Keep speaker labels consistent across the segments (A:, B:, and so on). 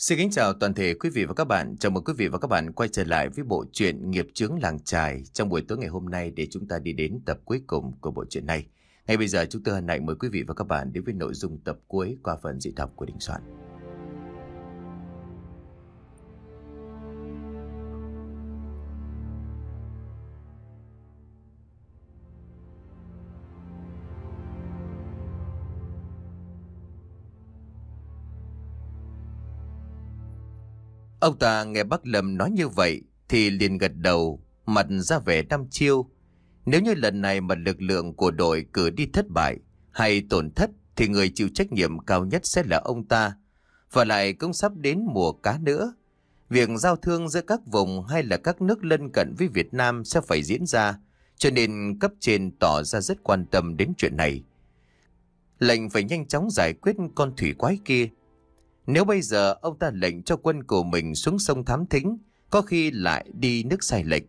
A: Xin kính chào toàn thể quý vị và các bạn. Chào mừng quý vị và các bạn quay trở lại với bộ truyện Nghiệp chướng làng trài trong buổi tối ngày hôm nay để chúng ta đi đến tập cuối cùng của bộ truyện này. Ngay bây giờ chúng tôi hân hạnh mời quý vị và các bạn đến với nội dung tập cuối qua phần dị đọc của Đình Soạn. Ông ta nghe bác Lâm nói như vậy thì liền gật đầu, mặt ra vẻ đăm chiêu. Nếu như lần này mà lực lượng của đội cử đi thất bại hay tổn thất thì người chịu trách nhiệm cao nhất sẽ là ông ta. Và lại cũng sắp đến mùa cá nữa. Việc giao thương giữa các vùng hay là các nước lân cận với Việt Nam sẽ phải diễn ra, cho nên cấp trên tỏ ra rất quan tâm đến chuyện này. Lệnh phải nhanh chóng giải quyết con thủy quái kia nếu bây giờ ông ta lệnh cho quân của mình xuống sông thám thính, có khi lại đi nước sai lệch.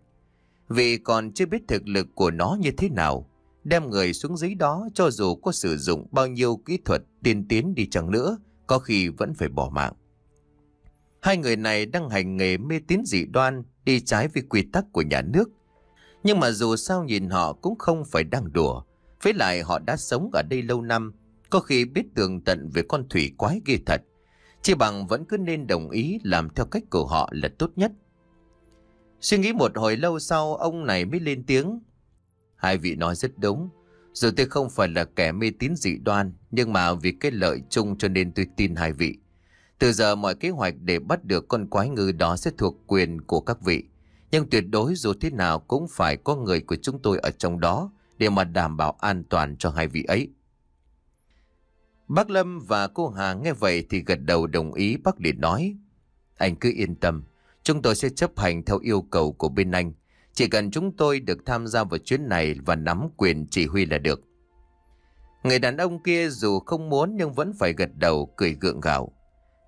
A: Vì còn chưa biết thực lực của nó như thế nào, đem người xuống dưới đó cho dù có sử dụng bao nhiêu kỹ thuật tiên tiến đi chăng nữa, có khi vẫn phải bỏ mạng. Hai người này đang hành nghề mê tín dị đoan, đi trái với quy tắc của nhà nước. Nhưng mà dù sao nhìn họ cũng không phải đang đùa, với lại họ đã sống ở đây lâu năm, có khi biết tường tận về con thủy quái ghê thật chỉ bằng vẫn cứ nên đồng ý làm theo cách của họ là tốt nhất. Suy nghĩ một hồi lâu sau, ông này mới lên tiếng. Hai vị nói rất đúng. Dù tôi không phải là kẻ mê tín dị đoan, nhưng mà vì cái lợi chung cho nên tôi tin hai vị. Từ giờ mọi kế hoạch để bắt được con quái ngư đó sẽ thuộc quyền của các vị. Nhưng tuyệt đối dù thế nào cũng phải có người của chúng tôi ở trong đó để mà đảm bảo an toàn cho hai vị ấy. Bác Lâm và cô Hà nghe vậy thì gật đầu đồng ý bác liền nói. Anh cứ yên tâm, chúng tôi sẽ chấp hành theo yêu cầu của bên anh. Chỉ cần chúng tôi được tham gia vào chuyến này và nắm quyền chỉ huy là được. Người đàn ông kia dù không muốn nhưng vẫn phải gật đầu cười gượng gạo.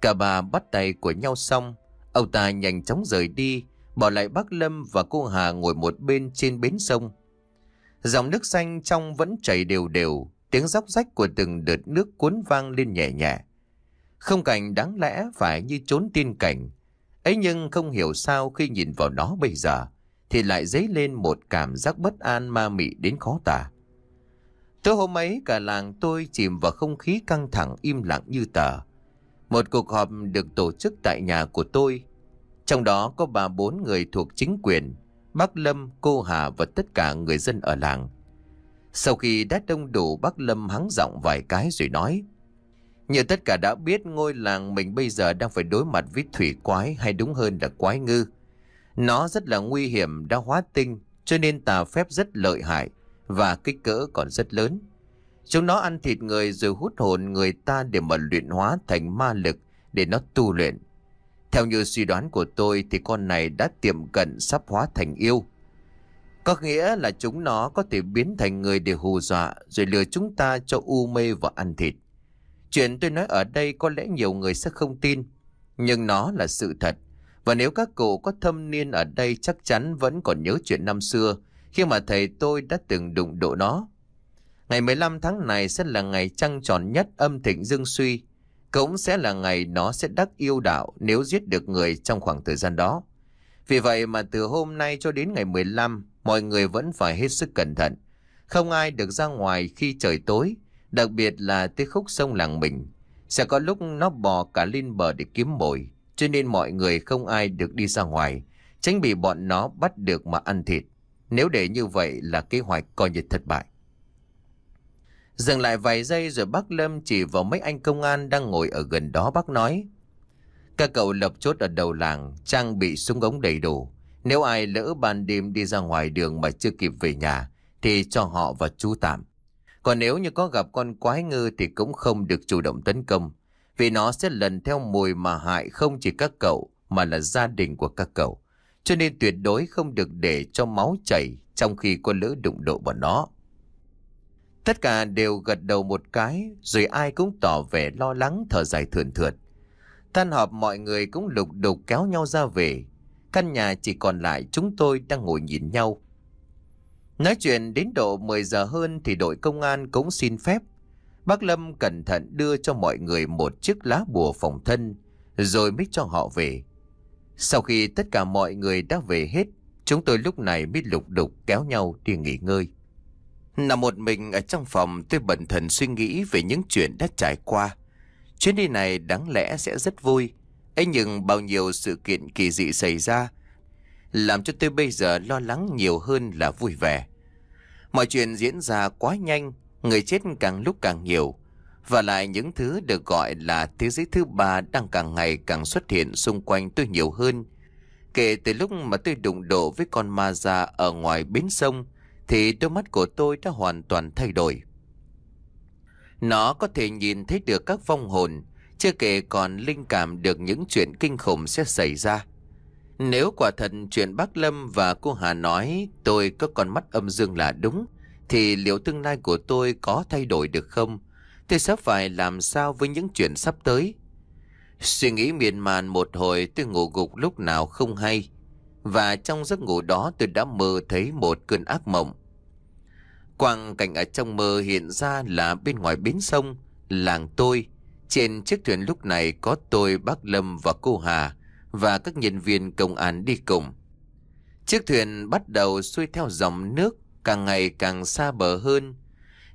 A: Cả bà bắt tay của nhau xong, ông ta nhanh chóng rời đi, bỏ lại bác Lâm và cô Hà ngồi một bên trên bến sông. Dòng nước xanh trong vẫn chảy đều đều, tiếng róc rách của từng đợt nước cuốn vang lên nhẹ nhẹ. Không cảnh đáng lẽ phải như trốn tiên cảnh. Ấy nhưng không hiểu sao khi nhìn vào nó bây giờ, thì lại dấy lên một cảm giác bất an ma mị đến khó tả. Tối hôm ấy cả làng tôi chìm vào không khí căng thẳng im lặng như tờ. Một cuộc họp được tổ chức tại nhà của tôi. Trong đó có bà bốn người thuộc chính quyền, bác Lâm, cô Hà và tất cả người dân ở làng. Sau khi đã đông đủ bác Lâm hắng giọng vài cái rồi nói. Như tất cả đã biết ngôi làng mình bây giờ đang phải đối mặt với thủy quái hay đúng hơn là quái ngư. Nó rất là nguy hiểm đã hóa tinh cho nên tà phép rất lợi hại và kích cỡ còn rất lớn. Chúng nó ăn thịt người rồi hút hồn người ta để mà luyện hóa thành ma lực để nó tu luyện. Theo như suy đoán của tôi thì con này đã tiệm cận sắp hóa thành yêu. Có nghĩa là chúng nó có thể biến thành người để hù dọa rồi lừa chúng ta cho u mê và ăn thịt. Chuyện tôi nói ở đây có lẽ nhiều người sẽ không tin, nhưng nó là sự thật. Và nếu các cụ có thâm niên ở đây chắc chắn vẫn còn nhớ chuyện năm xưa khi mà thầy tôi đã từng đụng độ nó. Ngày 15 tháng này sẽ là ngày trăng tròn nhất âm thịnh dương suy. Cũng sẽ là ngày nó sẽ đắc yêu đạo nếu giết được người trong khoảng thời gian đó. Vì vậy mà từ hôm nay cho đến ngày 15, mọi người vẫn phải hết sức cẩn thận. Không ai được ra ngoài khi trời tối, đặc biệt là tới khúc sông làng mình. Sẽ có lúc nó bò cả lên bờ để kiếm mồi, cho nên mọi người không ai được đi ra ngoài, tránh bị bọn nó bắt được mà ăn thịt. Nếu để như vậy là kế hoạch coi như thất bại. Dừng lại vài giây rồi bác Lâm chỉ vào mấy anh công an đang ngồi ở gần đó bác nói. Các cậu lập chốt ở đầu làng, trang bị súng ống đầy đủ. Nếu ai lỡ ban đêm đi ra ngoài đường mà chưa kịp về nhà thì cho họ vào trú tạm. Còn nếu như có gặp con quái ngư thì cũng không được chủ động tấn công. Vì nó sẽ lần theo mùi mà hại không chỉ các cậu mà là gia đình của các cậu. Cho nên tuyệt đối không được để cho máu chảy trong khi có lỡ đụng độ bọn nó. Tất cả đều gật đầu một cái rồi ai cũng tỏ vẻ lo lắng thở dài thườn thượt. Tan họp mọi người cũng lục đục kéo nhau ra về Căn nhà chỉ còn lại chúng tôi đang ngồi nhìn nhau. Nói chuyện đến độ 10 giờ hơn thì đội công an cũng xin phép. Bác Lâm cẩn thận đưa cho mọi người một chiếc lá bùa phòng thân, rồi mới cho họ về. Sau khi tất cả mọi người đã về hết, chúng tôi lúc này mới lục đục kéo nhau đi nghỉ ngơi. Nằm một mình ở trong phòng tôi bẩn thần suy nghĩ về những chuyện đã trải qua. Chuyến đi này đáng lẽ sẽ rất vui, ấy nhưng bao nhiêu sự kiện kỳ dị xảy ra làm cho tôi bây giờ lo lắng nhiều hơn là vui vẻ. Mọi chuyện diễn ra quá nhanh, người chết càng lúc càng nhiều. Và lại những thứ được gọi là thế giới thứ ba đang càng ngày càng xuất hiện xung quanh tôi nhiều hơn. Kể từ lúc mà tôi đụng độ với con ma già ở ngoài bến sông, thì đôi mắt của tôi đã hoàn toàn thay đổi. Nó có thể nhìn thấy được các vong hồn, chưa kể còn linh cảm được những chuyện kinh khủng sẽ xảy ra. Nếu quả thật chuyện bác Lâm và cô Hà nói tôi có con mắt âm dương là đúng, thì liệu tương lai của tôi có thay đổi được không? Tôi sắp phải làm sao với những chuyện sắp tới? Suy nghĩ miên man một hồi tôi ngủ gục lúc nào không hay. Và trong giấc ngủ đó tôi đã mơ thấy một cơn ác mộng. Quang cảnh ở trong mơ hiện ra là bên ngoài bến sông, làng tôi, trên chiếc thuyền lúc này có tôi, bác Lâm và cô Hà và các nhân viên công an đi cùng. Chiếc thuyền bắt đầu xuôi theo dòng nước càng ngày càng xa bờ hơn.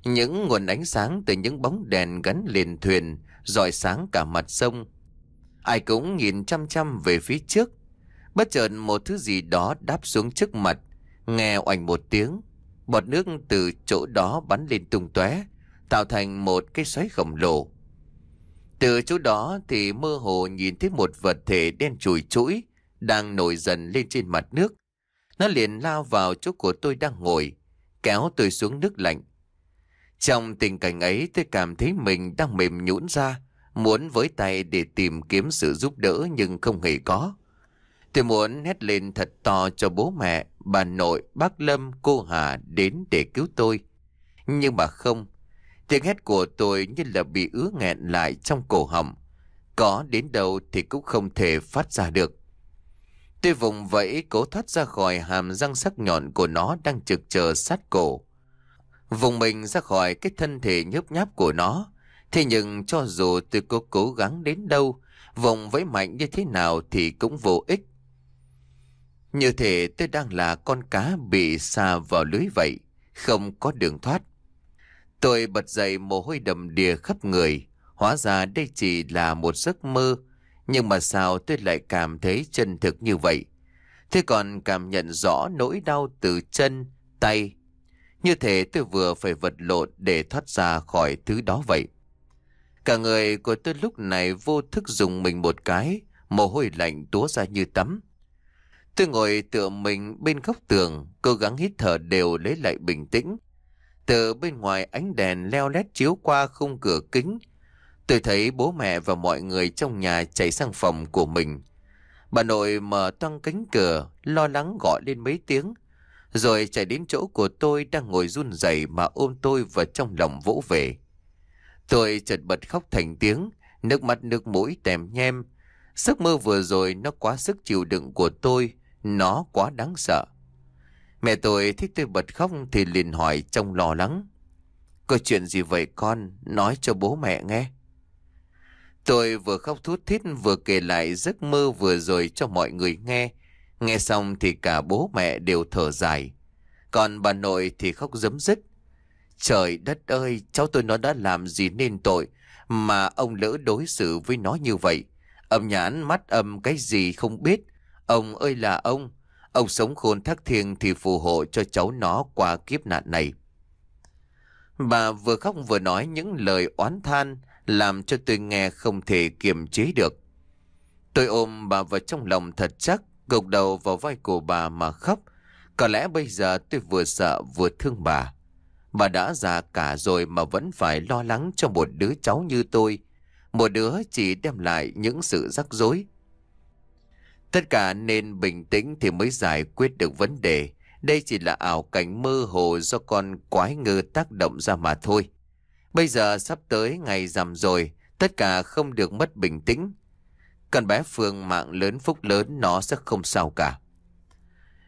A: Những nguồn ánh sáng từ những bóng đèn gắn liền thuyền rọi sáng cả mặt sông. Ai cũng nhìn chăm chăm về phía trước. Bất chợt một thứ gì đó đáp xuống trước mặt, nghe oành một tiếng, bọt nước từ chỗ đó bắn lên tung tóe, tạo thành một cái xoáy khổng lồ. Từ chỗ đó thì mơ hồ nhìn thấy một vật thể đen chùi chuỗi đang nổi dần lên trên mặt nước. Nó liền lao vào chỗ của tôi đang ngồi, kéo tôi xuống nước lạnh. Trong tình cảnh ấy tôi cảm thấy mình đang mềm nhũn ra, muốn với tay để tìm kiếm sự giúp đỡ nhưng không hề có. Tôi muốn hét lên thật to cho bố mẹ, bà nội, bác Lâm, cô Hà đến để cứu tôi. Nhưng mà không, Tiếng hét của tôi như là bị ứ nghẹn lại trong cổ họng. Có đến đâu thì cũng không thể phát ra được. Tôi vùng vẫy cố thoát ra khỏi hàm răng sắc nhọn của nó đang trực chờ sát cổ. Vùng mình ra khỏi cái thân thể nhấp nháp của nó. Thế nhưng cho dù tôi có cố gắng đến đâu, vùng vẫy mạnh như thế nào thì cũng vô ích. Như thể tôi đang là con cá bị xa vào lưới vậy, không có đường thoát. Tôi bật dậy mồ hôi đầm đìa khắp người. Hóa ra đây chỉ là một giấc mơ. Nhưng mà sao tôi lại cảm thấy chân thực như vậy? Thế còn cảm nhận rõ nỗi đau từ chân, tay. Như thế tôi vừa phải vật lộn để thoát ra khỏi thứ đó vậy. Cả người của tôi lúc này vô thức dùng mình một cái, mồ hôi lạnh túa ra như tắm. Tôi ngồi tựa mình bên góc tường, cố gắng hít thở đều lấy lại bình tĩnh. Từ bên ngoài ánh đèn leo lét chiếu qua khung cửa kính. Tôi thấy bố mẹ và mọi người trong nhà chạy sang phòng của mình. Bà nội mở toang cánh cửa, lo lắng gọi lên mấy tiếng. Rồi chạy đến chỗ của tôi đang ngồi run rẩy mà ôm tôi vào trong lòng vỗ về. Tôi chợt bật khóc thành tiếng, nước mắt nước mũi tèm nhem. Giấc mơ vừa rồi nó quá sức chịu đựng của tôi, nó quá đáng sợ. Mẹ tôi thích tôi bật khóc thì liền hỏi trong lo lắng. Có chuyện gì vậy con? Nói cho bố mẹ nghe. Tôi vừa khóc thút thít vừa kể lại giấc mơ vừa rồi cho mọi người nghe. Nghe xong thì cả bố mẹ đều thở dài. Còn bà nội thì khóc giấm dứt. Trời đất ơi, cháu tôi nó đã làm gì nên tội mà ông lỡ đối xử với nó như vậy. Âm nhãn mắt âm cái gì không biết. Ông ơi là ông, Ông sống khôn thác thiêng thì phù hộ cho cháu nó qua kiếp nạn này. Bà vừa khóc vừa nói những lời oán than làm cho tôi nghe không thể kiềm chế được. Tôi ôm bà vào trong lòng thật chắc, gục đầu vào vai của bà mà khóc. Có lẽ bây giờ tôi vừa sợ vừa thương bà. Bà đã già cả rồi mà vẫn phải lo lắng cho một đứa cháu như tôi. Một đứa chỉ đem lại những sự rắc rối. Tất cả nên bình tĩnh thì mới giải quyết được vấn đề. Đây chỉ là ảo cảnh mơ hồ do con quái ngư tác động ra mà thôi. Bây giờ sắp tới ngày rằm rồi, tất cả không được mất bình tĩnh. cần bé Phương mạng lớn phúc lớn nó sẽ không sao cả.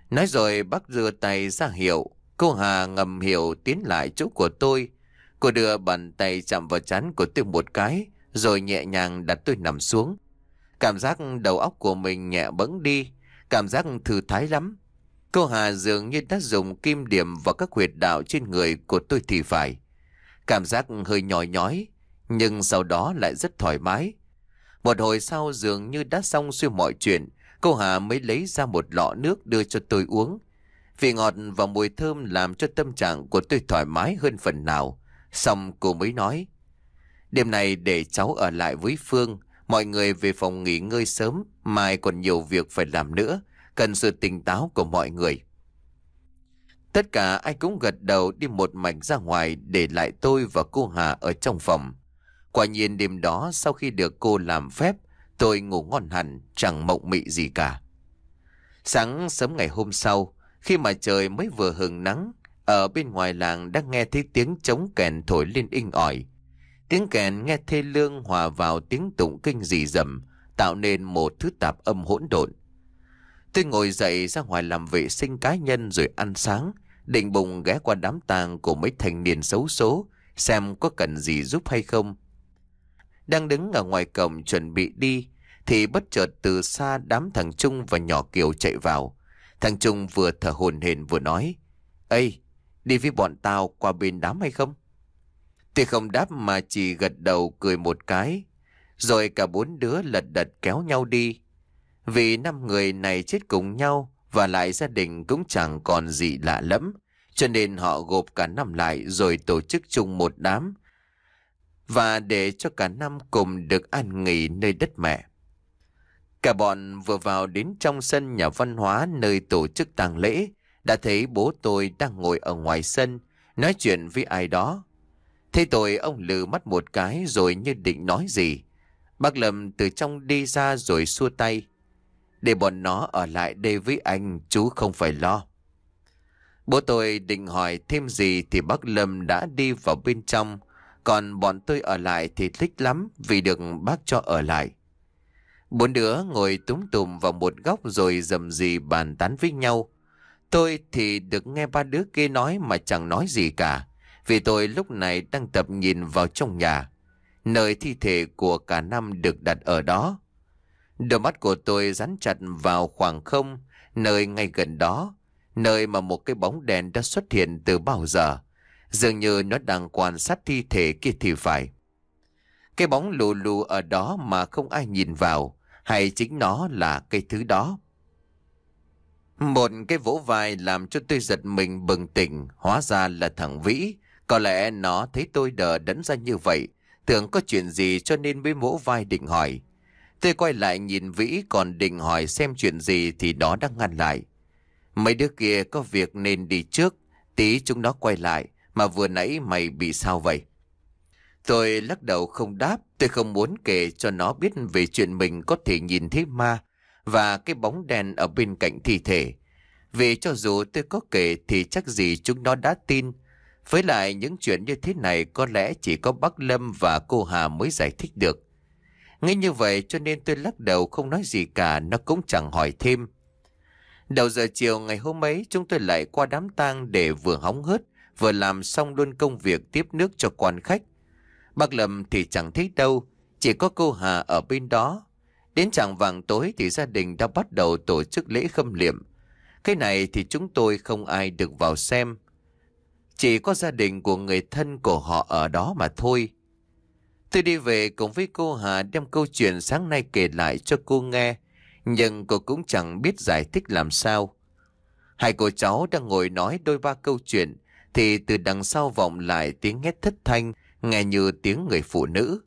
A: Nói rồi bác đưa tay ra hiệu, cô Hà ngầm hiểu tiến lại chỗ của tôi. Cô đưa bàn tay chạm vào chán của tôi một cái, rồi nhẹ nhàng đặt tôi nằm xuống. Cảm giác đầu óc của mình nhẹ bẫng đi, cảm giác thư thái lắm. Cô Hà dường như đã dùng kim điểm vào các huyệt đạo trên người của tôi thì phải. Cảm giác hơi nhói nhói, nhưng sau đó lại rất thoải mái. Một hồi sau dường như đã xong xuôi mọi chuyện, cô Hà mới lấy ra một lọ nước đưa cho tôi uống. Vị ngọt và mùi thơm làm cho tâm trạng của tôi thoải mái hơn phần nào. Xong cô mới nói, đêm này để cháu ở lại với Phương, Mọi người về phòng nghỉ ngơi sớm, mai còn nhiều việc phải làm nữa, cần sự tỉnh táo của mọi người. Tất cả ai cũng gật đầu đi một mảnh ra ngoài để lại tôi và cô Hà ở trong phòng. Quả nhiên đêm đó sau khi được cô làm phép, tôi ngủ ngon hẳn, chẳng mộng mị gì cả. Sáng sớm ngày hôm sau, khi mà trời mới vừa hừng nắng, ở bên ngoài làng đã nghe thấy tiếng trống kèn thổi lên inh ỏi. Tiếng kèn nghe thê lương hòa vào tiếng tụng kinh dị dầm, tạo nên một thứ tạp âm hỗn độn. Tôi ngồi dậy ra ngoài làm vệ sinh cá nhân rồi ăn sáng, định bụng ghé qua đám tang của mấy thanh niên xấu số, xem có cần gì giúp hay không. Đang đứng ở ngoài cổng chuẩn bị đi, thì bất chợt từ xa đám thằng Trung và nhỏ Kiều chạy vào. Thằng Trung vừa thở hồn hển vừa nói, ê đi với bọn tao qua bên đám hay không? Tuy không đáp mà chỉ gật đầu cười một cái. Rồi cả bốn đứa lật đật kéo nhau đi. Vì năm người này chết cùng nhau và lại gia đình cũng chẳng còn gì lạ lắm. Cho nên họ gộp cả năm lại rồi tổ chức chung một đám. Và để cho cả năm cùng được an nghỉ nơi đất mẹ. Cả bọn vừa vào đến trong sân nhà văn hóa nơi tổ chức tang lễ, đã thấy bố tôi đang ngồi ở ngoài sân, nói chuyện với ai đó. Thế tội ông lừ mắt một cái rồi như định nói gì. Bác Lâm từ trong đi ra rồi xua tay. Để bọn nó ở lại đây với anh chú không phải lo. Bố tôi định hỏi thêm gì thì bác Lâm đã đi vào bên trong. Còn bọn tôi ở lại thì thích lắm vì được bác cho ở lại. Bốn đứa ngồi túng tùm vào một góc rồi dầm gì bàn tán với nhau. Tôi thì được nghe ba đứa kia nói mà chẳng nói gì cả. Vì tôi lúc này đang tập nhìn vào trong nhà Nơi thi thể của cả năm được đặt ở đó Đôi mắt của tôi dán chặt vào khoảng không Nơi ngay gần đó Nơi mà một cái bóng đèn đã xuất hiện từ bao giờ Dường như nó đang quan sát thi thể kia thì phải Cái bóng lù lù ở đó mà không ai nhìn vào Hay chính nó là cái thứ đó Một cái vỗ vai làm cho tôi giật mình bừng tỉnh Hóa ra là thằng Vĩ có lẽ nó thấy tôi đờ đẫn ra như vậy, tưởng có chuyện gì cho nên mới vỗ vai định hỏi. Tôi quay lại nhìn Vĩ còn định hỏi xem chuyện gì thì đó đã ngăn lại. Mấy đứa kia có việc nên đi trước, tí chúng nó quay lại, mà vừa nãy mày bị sao vậy? Tôi lắc đầu không đáp, tôi không muốn kể cho nó biết về chuyện mình có thể nhìn thấy ma và cái bóng đèn ở bên cạnh thi thể. Vì cho dù tôi có kể thì chắc gì chúng nó đã tin, với lại những chuyện như thế này có lẽ chỉ có bác Lâm và cô Hà mới giải thích được. Nghĩ như vậy cho nên tôi lắc đầu không nói gì cả, nó cũng chẳng hỏi thêm. Đầu giờ chiều ngày hôm ấy chúng tôi lại qua đám tang để vừa hóng hớt, vừa làm xong luôn công việc tiếp nước cho quan khách. Bác Lâm thì chẳng thấy đâu, chỉ có cô Hà ở bên đó. Đến chẳng vàng tối thì gia đình đã bắt đầu tổ chức lễ khâm liệm. Cái này thì chúng tôi không ai được vào xem chỉ có gia đình của người thân của họ ở đó mà thôi. Tôi đi về cùng với cô Hà đem câu chuyện sáng nay kể lại cho cô nghe, nhưng cô cũng chẳng biết giải thích làm sao. Hai cô cháu đang ngồi nói đôi ba câu chuyện, thì từ đằng sau vọng lại tiếng hét thất thanh, nghe như tiếng người phụ nữ.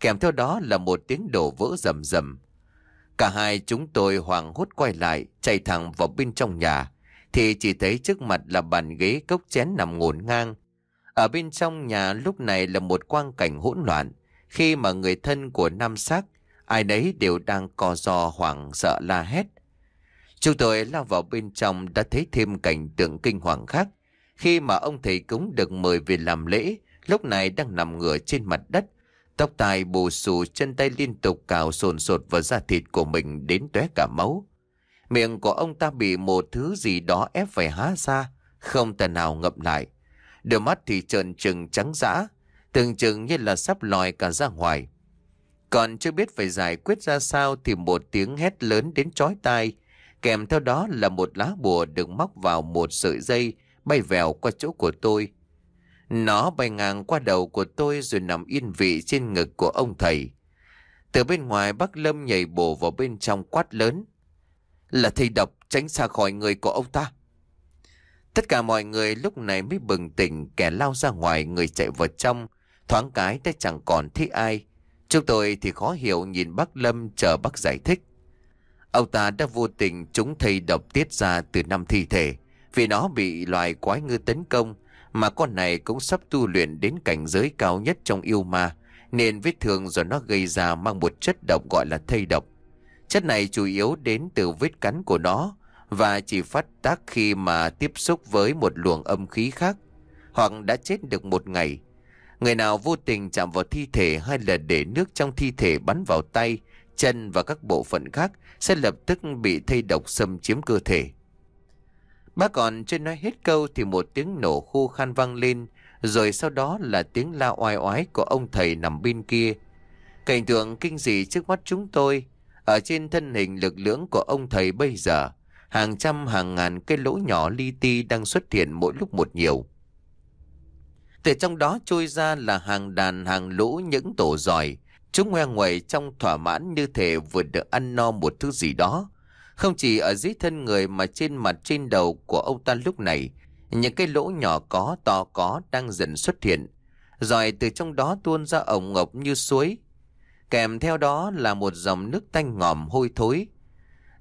A: Kèm theo đó là một tiếng đổ vỡ rầm rầm. Cả hai chúng tôi hoảng hốt quay lại, chạy thẳng vào bên trong nhà thì chỉ thấy trước mặt là bàn ghế cốc chén nằm ngổn ngang. Ở bên trong nhà lúc này là một quang cảnh hỗn loạn, khi mà người thân của nam sắc, ai nấy đều đang co do hoảng sợ la hét. Chúng tôi lao vào bên trong đã thấy thêm cảnh tượng kinh hoàng khác, khi mà ông thầy cúng được mời về làm lễ, lúc này đang nằm ngửa trên mặt đất, tóc tai bù xù, chân tay liên tục cào sồn sột vào da thịt của mình đến tóe cả máu. Miệng của ông ta bị một thứ gì đó ép phải há ra, không thể nào ngậm lại. Đôi mắt thì trợn trừng trắng dã, tưởng chừng như là sắp lòi cả ra ngoài. Còn chưa biết phải giải quyết ra sao thì một tiếng hét lớn đến chói tai, kèm theo đó là một lá bùa được móc vào một sợi dây bay vèo qua chỗ của tôi. Nó bay ngang qua đầu của tôi rồi nằm yên vị trên ngực của ông thầy. Từ bên ngoài bác Lâm nhảy bổ vào bên trong quát lớn. Là thầy độc tránh xa khỏi người của ông ta. Tất cả mọi người lúc này mới bừng tỉnh, kẻ lao ra ngoài, người chạy vào trong. Thoáng cái đã chẳng còn thấy ai. Chúng tôi thì khó hiểu nhìn bác Lâm chờ bác giải thích. Ông ta đã vô tình trúng thầy độc tiết ra từ năm thi thể. Vì nó bị loài quái ngư tấn công, mà con này cũng sắp tu luyện đến cảnh giới cao nhất trong yêu ma. Nên vết thương do nó gây ra mang một chất độc gọi là thây độc. Chất này chủ yếu đến từ vết cắn của nó và chỉ phát tác khi mà tiếp xúc với một luồng âm khí khác hoặc đã chết được một ngày. Người nào vô tình chạm vào thi thể hay là để nước trong thi thể bắn vào tay, chân và các bộ phận khác sẽ lập tức bị thây độc xâm chiếm cơ thể. Bác còn chưa nói hết câu thì một tiếng nổ khô khan vang lên, rồi sau đó là tiếng la oai oái của ông thầy nằm bên kia. Cảnh tượng kinh dị trước mắt chúng tôi ở trên thân hình lực lưỡng của ông thầy bây giờ, hàng trăm hàng ngàn cái lỗ nhỏ li ti đang xuất hiện mỗi lúc một nhiều. Từ trong đó trôi ra là hàng đàn hàng lũ những tổ giỏi, chúng ngoe ngoẩy trong thỏa mãn như thể vừa được ăn no một thứ gì đó. Không chỉ ở dưới thân người mà trên mặt trên đầu của ông ta lúc này, những cái lỗ nhỏ có to có đang dần xuất hiện. Rồi từ trong đó tuôn ra ổng ngọc như suối, kèm theo đó là một dòng nước tanh ngòm hôi thối.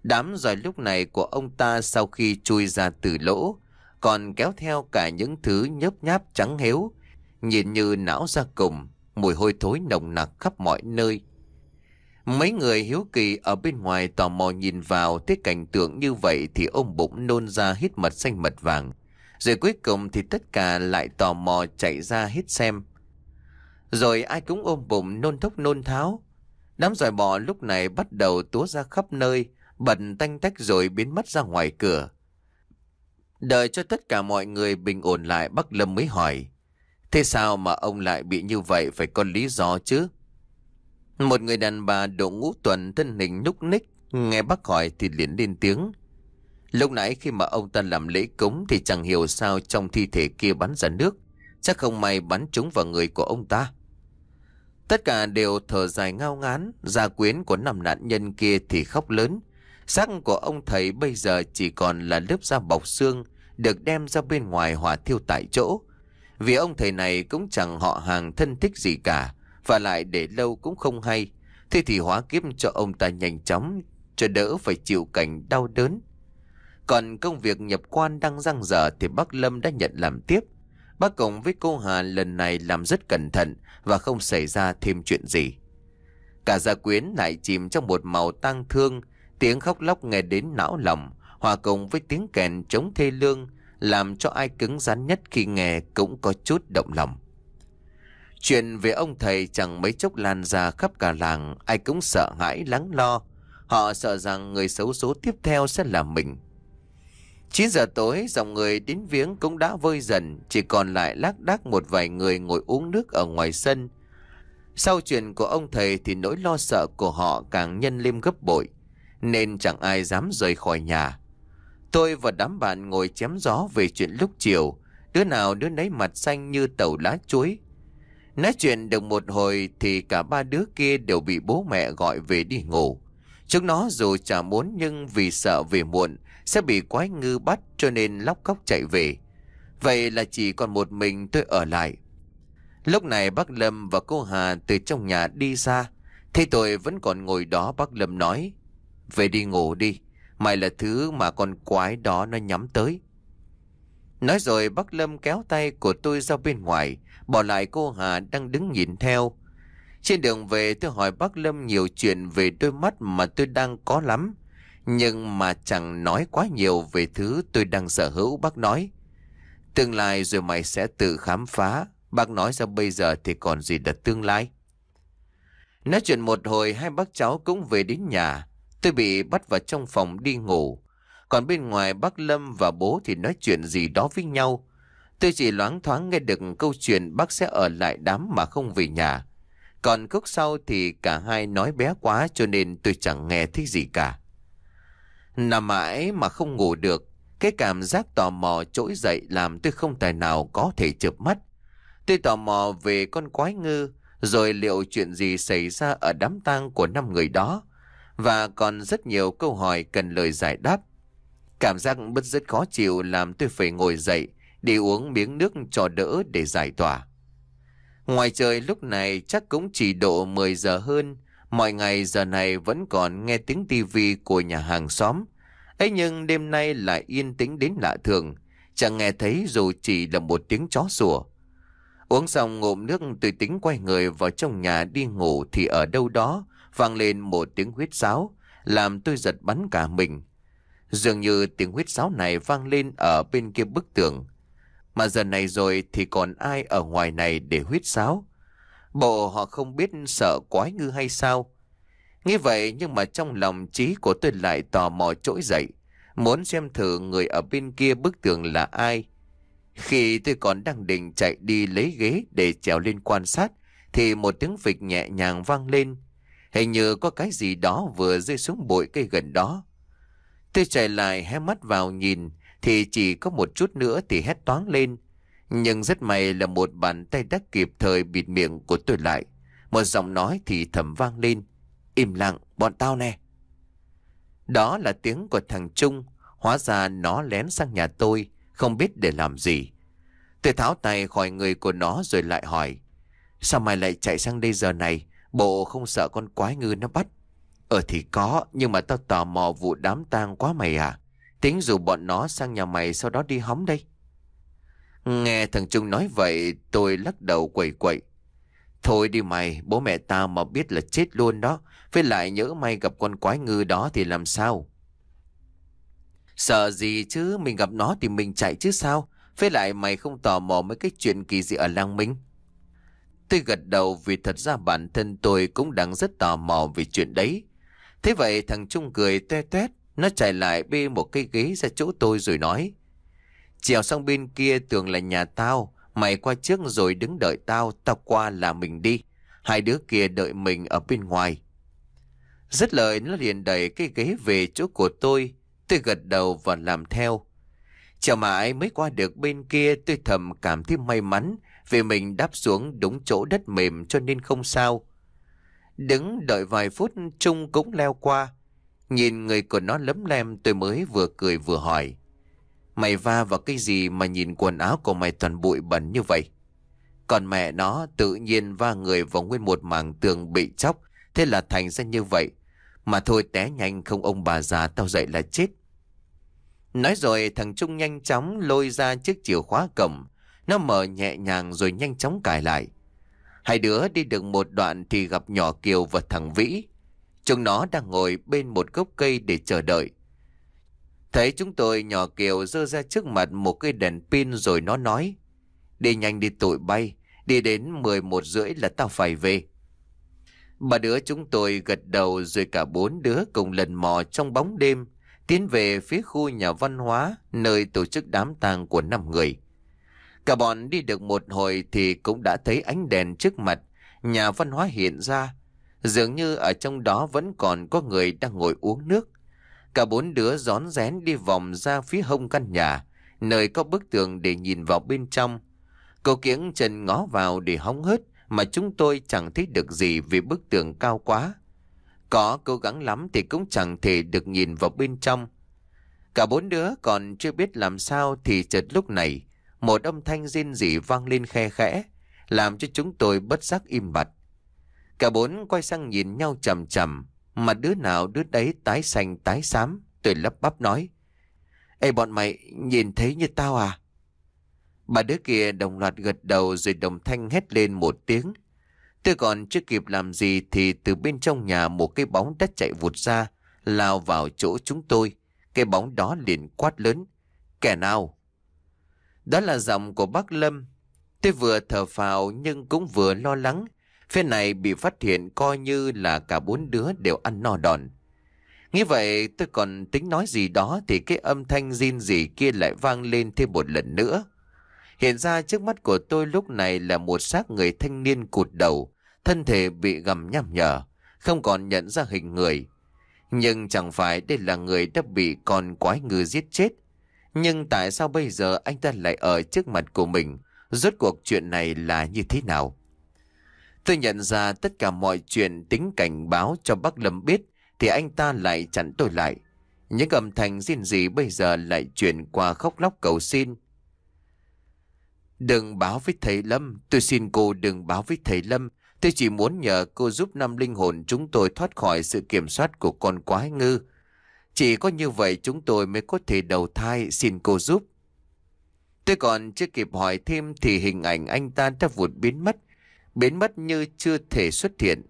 A: Đám giỏi lúc này của ông ta sau khi chui ra từ lỗ, còn kéo theo cả những thứ nhớp nháp trắng héo, nhìn như não ra cùng, mùi hôi thối nồng nặc khắp mọi nơi. Mấy người hiếu kỳ ở bên ngoài tò mò nhìn vào thế cảnh tượng như vậy thì ông bụng nôn ra hít mật xanh mật vàng. Rồi cuối cùng thì tất cả lại tò mò chạy ra hết xem. Rồi ai cũng ôm bụng nôn thốc nôn tháo, Đám dòi bò lúc này bắt đầu túa ra khắp nơi, bận tanh tách rồi biến mất ra ngoài cửa. Đợi cho tất cả mọi người bình ổn lại Bắc Lâm mới hỏi. Thế sao mà ông lại bị như vậy phải có lý do chứ? Một người đàn bà độ ngũ tuần thân hình núc ních, nghe bác hỏi thì liền lên tiếng. Lúc nãy khi mà ông ta làm lễ cúng thì chẳng hiểu sao trong thi thể kia bắn ra nước. Chắc không may bắn trúng vào người của ông ta. Tất cả đều thở dài ngao ngán, gia quyến của năm nạn nhân kia thì khóc lớn. Xác của ông thầy bây giờ chỉ còn là lớp da bọc xương, được đem ra bên ngoài hỏa thiêu tại chỗ. Vì ông thầy này cũng chẳng họ hàng thân thích gì cả, và lại để lâu cũng không hay. Thế thì hóa kiếp cho ông ta nhanh chóng, cho đỡ phải chịu cảnh đau đớn. Còn công việc nhập quan đang răng dở thì bác Lâm đã nhận làm tiếp. Bác cộng với cô Hà lần này làm rất cẩn thận và không xảy ra thêm chuyện gì. Cả gia quyến lại chìm trong một màu tang thương, tiếng khóc lóc nghe đến não lòng, hòa cùng với tiếng kèn chống thê lương, làm cho ai cứng rắn nhất khi nghe cũng có chút động lòng. Chuyện về ông thầy chẳng mấy chốc lan ra khắp cả làng, ai cũng sợ hãi lắng lo. Họ sợ rằng người xấu số tiếp theo sẽ là mình. 9 giờ tối, dòng người đến viếng cũng đã vơi dần, chỉ còn lại lác đác một vài người ngồi uống nước ở ngoài sân. Sau chuyện của ông thầy thì nỗi lo sợ của họ càng nhân lên gấp bội, nên chẳng ai dám rời khỏi nhà. Tôi và đám bạn ngồi chém gió về chuyện lúc chiều, đứa nào đứa nấy mặt xanh như tàu lá chuối. Nói chuyện được một hồi thì cả ba đứa kia đều bị bố mẹ gọi về đi ngủ. Chúng nó dù chả muốn nhưng vì sợ về muộn sẽ bị quái ngư bắt cho nên lóc cóc chạy về. Vậy là chỉ còn một mình tôi ở lại. Lúc này bác Lâm và cô Hà từ trong nhà đi ra. Thế tôi vẫn còn ngồi đó bác Lâm nói. Về đi ngủ đi, mày là thứ mà con quái đó nó nhắm tới. Nói rồi bác Lâm kéo tay của tôi ra bên ngoài, bỏ lại cô Hà đang đứng nhìn theo. Trên đường về tôi hỏi bác Lâm nhiều chuyện về đôi mắt mà tôi đang có lắm. Nhưng mà chẳng nói quá nhiều về thứ tôi đang sở hữu bác nói. Tương lai rồi mày sẽ tự khám phá. Bác nói ra bây giờ thì còn gì là tương lai. Nói chuyện một hồi hai bác cháu cũng về đến nhà. Tôi bị bắt vào trong phòng đi ngủ. Còn bên ngoài bác Lâm và bố thì nói chuyện gì đó với nhau. Tôi chỉ loáng thoáng nghe được câu chuyện bác sẽ ở lại đám mà không về nhà. Còn khúc sau thì cả hai nói bé quá cho nên tôi chẳng nghe thích gì cả. Nằm mãi mà không ngủ được, cái cảm giác tò mò trỗi dậy làm tôi không tài nào có thể chợp mắt. Tôi tò mò về con quái ngư, rồi liệu chuyện gì xảy ra ở đám tang của năm người đó, và còn rất nhiều câu hỏi cần lời giải đáp. Cảm giác bất rất khó chịu làm tôi phải ngồi dậy, đi uống miếng nước cho đỡ để giải tỏa. Ngoài trời lúc này chắc cũng chỉ độ 10 giờ hơn, Mọi ngày giờ này vẫn còn nghe tiếng tivi của nhà hàng xóm. ấy nhưng đêm nay lại yên tĩnh đến lạ thường. Chẳng nghe thấy dù chỉ là một tiếng chó sủa. Uống xong ngụm nước tôi tính quay người vào trong nhà đi ngủ thì ở đâu đó vang lên một tiếng huyết sáo làm tôi giật bắn cả mình. Dường như tiếng huyết sáo này vang lên ở bên kia bức tường. Mà giờ này rồi thì còn ai ở ngoài này để huyết sáo Bộ họ không biết sợ quái ngư hay sao? Nghĩ vậy nhưng mà trong lòng trí của tôi lại tò mò trỗi dậy. Muốn xem thử người ở bên kia bức tường là ai. Khi tôi còn đang định chạy đi lấy ghế để trèo lên quan sát thì một tiếng vịch nhẹ nhàng vang lên. Hình như có cái gì đó vừa rơi xuống bụi cây gần đó. Tôi chạy lại hé mắt vào nhìn thì chỉ có một chút nữa thì hét toán lên. Nhưng rất may là một bàn tay đã kịp thời bịt miệng của tôi lại. Một giọng nói thì thầm vang lên. Im lặng, bọn tao nè. Đó là tiếng của thằng Trung. Hóa ra nó lén sang nhà tôi, không biết để làm gì. Tôi tháo tay khỏi người của nó rồi lại hỏi. Sao mày lại chạy sang đây giờ này? Bộ không sợ con quái ngư nó bắt. Ờ thì có, nhưng mà tao tò mò vụ đám tang quá mày à. Tính dù bọn nó sang nhà mày sau đó đi hóng đây. Nghe thằng Trung nói vậy tôi lắc đầu quẩy quẩy. Thôi đi mày, bố mẹ tao mà biết là chết luôn đó. Với lại nhớ mày gặp con quái ngư đó thì làm sao? Sợ gì chứ, mình gặp nó thì mình chạy chứ sao? Với lại mày không tò mò mấy cái chuyện kỳ dị ở làng Minh? Tôi gật đầu vì thật ra bản thân tôi cũng đang rất tò mò về chuyện đấy. Thế vậy thằng Trung cười tuét tuét, nó chạy lại bê một cái ghế ra chỗ tôi rồi nói. Trèo sang bên kia tưởng là nhà tao, mày qua trước rồi đứng đợi tao, tao qua là mình đi. Hai đứa kia đợi mình ở bên ngoài. Rất lời nó liền đẩy cái ghế về chỗ của tôi, tôi gật đầu và làm theo. Chờ mãi mới qua được bên kia tôi thầm cảm thấy may mắn vì mình đáp xuống đúng chỗ đất mềm cho nên không sao. Đứng đợi vài phút Trung cũng leo qua. Nhìn người của nó lấm lem tôi mới vừa cười vừa hỏi. Mày va vào cái gì mà nhìn quần áo của mày toàn bụi bẩn như vậy? Còn mẹ nó tự nhiên va người vào nguyên một mảng tường bị chóc, thế là thành ra như vậy. Mà thôi té nhanh không ông bà già tao dậy là chết. Nói rồi thằng Trung nhanh chóng lôi ra chiếc chìa khóa cầm. Nó mở nhẹ nhàng rồi nhanh chóng cài lại. Hai đứa đi được một đoạn thì gặp nhỏ Kiều và thằng Vĩ. Chúng nó đang ngồi bên một gốc cây để chờ đợi. Thấy chúng tôi nhỏ Kiều dơ ra trước mặt một cây đèn pin rồi nó nói. Đi nhanh đi tụi bay, đi đến 11 rưỡi là tao phải về. bà đứa chúng tôi gật đầu rồi cả bốn đứa cùng lần mò trong bóng đêm, tiến về phía khu nhà văn hóa nơi tổ chức đám tang của năm người. Cả bọn đi được một hồi thì cũng đã thấy ánh đèn trước mặt, nhà văn hóa hiện ra. Dường như ở trong đó vẫn còn có người đang ngồi uống nước, Cả bốn đứa rón rén đi vòng ra phía hông căn nhà, nơi có bức tường để nhìn vào bên trong. Cô kiếng chân ngó vào để hóng hớt, mà chúng tôi chẳng thấy được gì vì bức tường cao quá. Có cố gắng lắm thì cũng chẳng thể được nhìn vào bên trong. Cả bốn đứa còn chưa biết làm sao thì chợt lúc này, một âm thanh rên rỉ vang lên khe khẽ, làm cho chúng tôi bất giác im bặt. Cả bốn quay sang nhìn nhau chầm chầm, mà đứa nào đứa đấy tái xanh tái xám Tôi lấp bắp nói Ê bọn mày nhìn thấy như tao à Bà đứa kia đồng loạt gật đầu Rồi đồng thanh hét lên một tiếng Tôi còn chưa kịp làm gì Thì từ bên trong nhà một cái bóng đất chạy vụt ra Lao vào chỗ chúng tôi Cái bóng đó liền quát lớn Kẻ nào Đó là giọng của bác Lâm Tôi vừa thở phào nhưng cũng vừa lo lắng Phen này bị phát hiện coi như là cả bốn đứa đều ăn no đòn. như vậy tôi còn tính nói gì đó thì cái âm thanh zin gì kia lại vang lên thêm một lần nữa. Hiện ra trước mắt của tôi lúc này là một xác người thanh niên cụt đầu, thân thể bị gầm nhằm nhở, không còn nhận ra hình người. Nhưng chẳng phải đây là người đã bị con quái ngư giết chết. Nhưng tại sao bây giờ anh ta lại ở trước mặt của mình? Rốt cuộc chuyện này là như thế nào? Tôi nhận ra tất cả mọi chuyện tính cảnh báo cho bác Lâm biết thì anh ta lại chặn tôi lại. Những âm thanh riêng gì bây giờ lại chuyển qua khóc lóc cầu xin. Đừng báo với thầy Lâm, tôi xin cô đừng báo với thầy Lâm. Tôi chỉ muốn nhờ cô giúp năm linh hồn chúng tôi thoát khỏi sự kiểm soát của con quái ngư. Chỉ có như vậy chúng tôi mới có thể đầu thai, xin cô giúp. Tôi còn chưa kịp hỏi thêm thì hình ảnh anh ta đã vụt biến mất biến mất như chưa thể xuất hiện.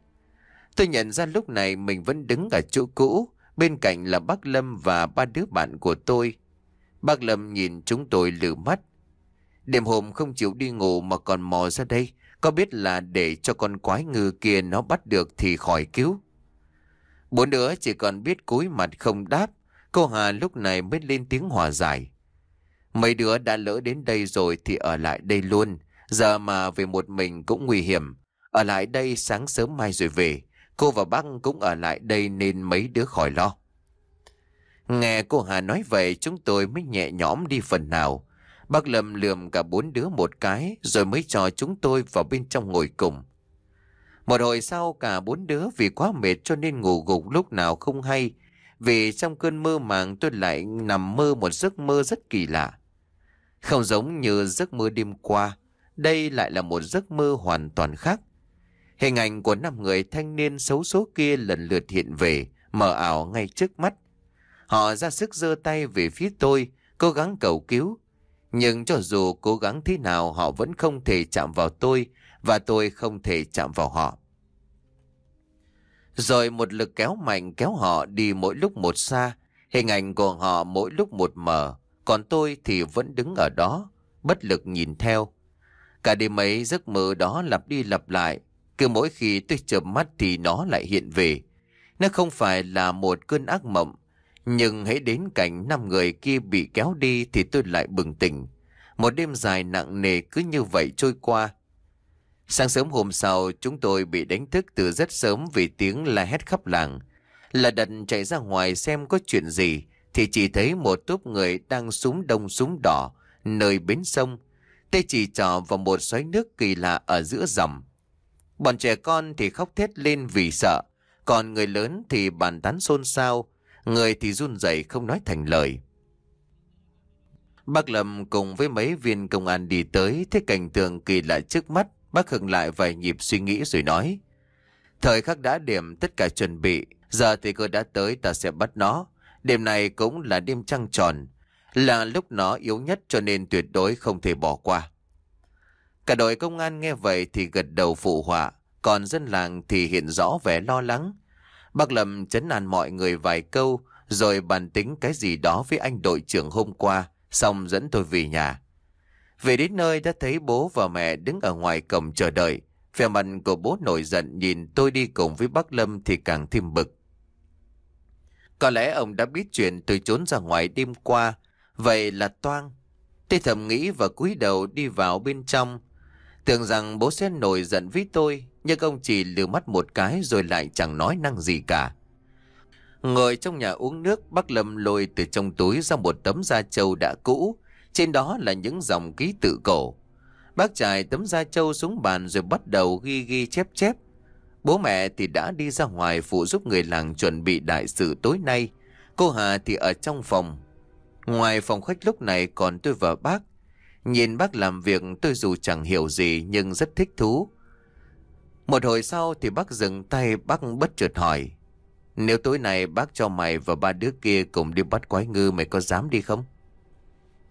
A: Tôi nhận ra lúc này mình vẫn đứng ở chỗ cũ, bên cạnh là bác Lâm và ba đứa bạn của tôi. Bác Lâm nhìn chúng tôi lử mắt. Đêm hôm không chịu đi ngủ mà còn mò ra đây, có biết là để cho con quái ngư kia nó bắt được thì khỏi cứu. Bốn đứa chỉ còn biết cúi mặt không đáp, cô Hà lúc này mới lên tiếng hòa giải. Mấy đứa đã lỡ đến đây rồi thì ở lại đây luôn. Giờ mà về một mình cũng nguy hiểm. Ở lại đây sáng sớm mai rồi về. Cô và bác cũng ở lại đây nên mấy đứa khỏi lo. Nghe cô Hà nói vậy chúng tôi mới nhẹ nhõm đi phần nào. Bác Lâm lườm cả bốn đứa một cái rồi mới cho chúng tôi vào bên trong ngồi cùng. Một hồi sau cả bốn đứa vì quá mệt cho nên ngủ gục lúc nào không hay. Vì trong cơn mơ màng tôi lại nằm mơ một giấc mơ rất kỳ lạ. Không giống như giấc mơ đêm qua, đây lại là một giấc mơ hoàn toàn khác. Hình ảnh của năm người thanh niên xấu số kia lần lượt hiện về, mờ ảo ngay trước mắt. Họ ra sức giơ tay về phía tôi, cố gắng cầu cứu. Nhưng cho dù cố gắng thế nào họ vẫn không thể chạm vào tôi và tôi không thể chạm vào họ. Rồi một lực kéo mạnh kéo họ đi mỗi lúc một xa, hình ảnh của họ mỗi lúc một mờ, còn tôi thì vẫn đứng ở đó, bất lực nhìn theo. Cả đêm ấy giấc mơ đó lặp đi lặp lại. Cứ mỗi khi tôi chợp mắt thì nó lại hiện về. Nó không phải là một cơn ác mộng. Nhưng hãy đến cảnh năm người kia bị kéo đi thì tôi lại bừng tỉnh. Một đêm dài nặng nề cứ như vậy trôi qua. Sáng sớm hôm sau chúng tôi bị đánh thức từ rất sớm vì tiếng la hét khắp làng. Là đặt chạy ra ngoài xem có chuyện gì thì chỉ thấy một túp người đang súng đông súng đỏ nơi bến sông. Tê chỉ trỏ vào một xoáy nước kỳ lạ ở giữa dòng. Bọn trẻ con thì khóc thét lên vì sợ, còn người lớn thì bàn tán xôn xao, người thì run rẩy không nói thành lời. Bác Lâm cùng với mấy viên công an đi tới, thấy cảnh tượng kỳ lạ trước mắt, bác hừng lại vài nhịp suy nghĩ rồi nói. Thời khắc đã điểm tất cả chuẩn bị, giờ thì cơ đã tới ta sẽ bắt nó. Đêm này cũng là đêm trăng tròn, là lúc nó yếu nhất cho nên tuyệt đối không thể bỏ qua. Cả đội công an nghe vậy thì gật đầu phụ họa, còn dân làng thì hiện rõ vẻ lo lắng. Bác Lâm chấn an mọi người vài câu, rồi bàn tính cái gì đó với anh đội trưởng hôm qua, xong dẫn tôi về nhà. Về đến nơi đã thấy bố và mẹ đứng ở ngoài cổng chờ đợi. Vẻ mặt của bố nổi giận nhìn tôi đi cùng với bác Lâm thì càng thêm bực. Có lẽ ông đã biết chuyện tôi trốn ra ngoài đêm qua Vậy là toan Tôi thầm nghĩ và cúi đầu đi vào bên trong. Tưởng rằng bố sẽ nổi giận với tôi, nhưng ông chỉ lừa mắt một cái rồi lại chẳng nói năng gì cả. Ngồi trong nhà uống nước, bác Lâm lôi từ trong túi ra một tấm da trâu đã cũ, trên đó là những dòng ký tự cổ. Bác trải tấm da trâu xuống bàn rồi bắt đầu ghi ghi chép chép. Bố mẹ thì đã đi ra ngoài phụ giúp người làng chuẩn bị đại sự tối nay. Cô Hà thì ở trong phòng Ngoài phòng khách lúc này còn tôi và bác. Nhìn bác làm việc tôi dù chẳng hiểu gì nhưng rất thích thú. Một hồi sau thì bác dừng tay bác bất chợt hỏi. Nếu tối nay bác cho mày và ba đứa kia cùng đi bắt quái ngư mày có dám đi không?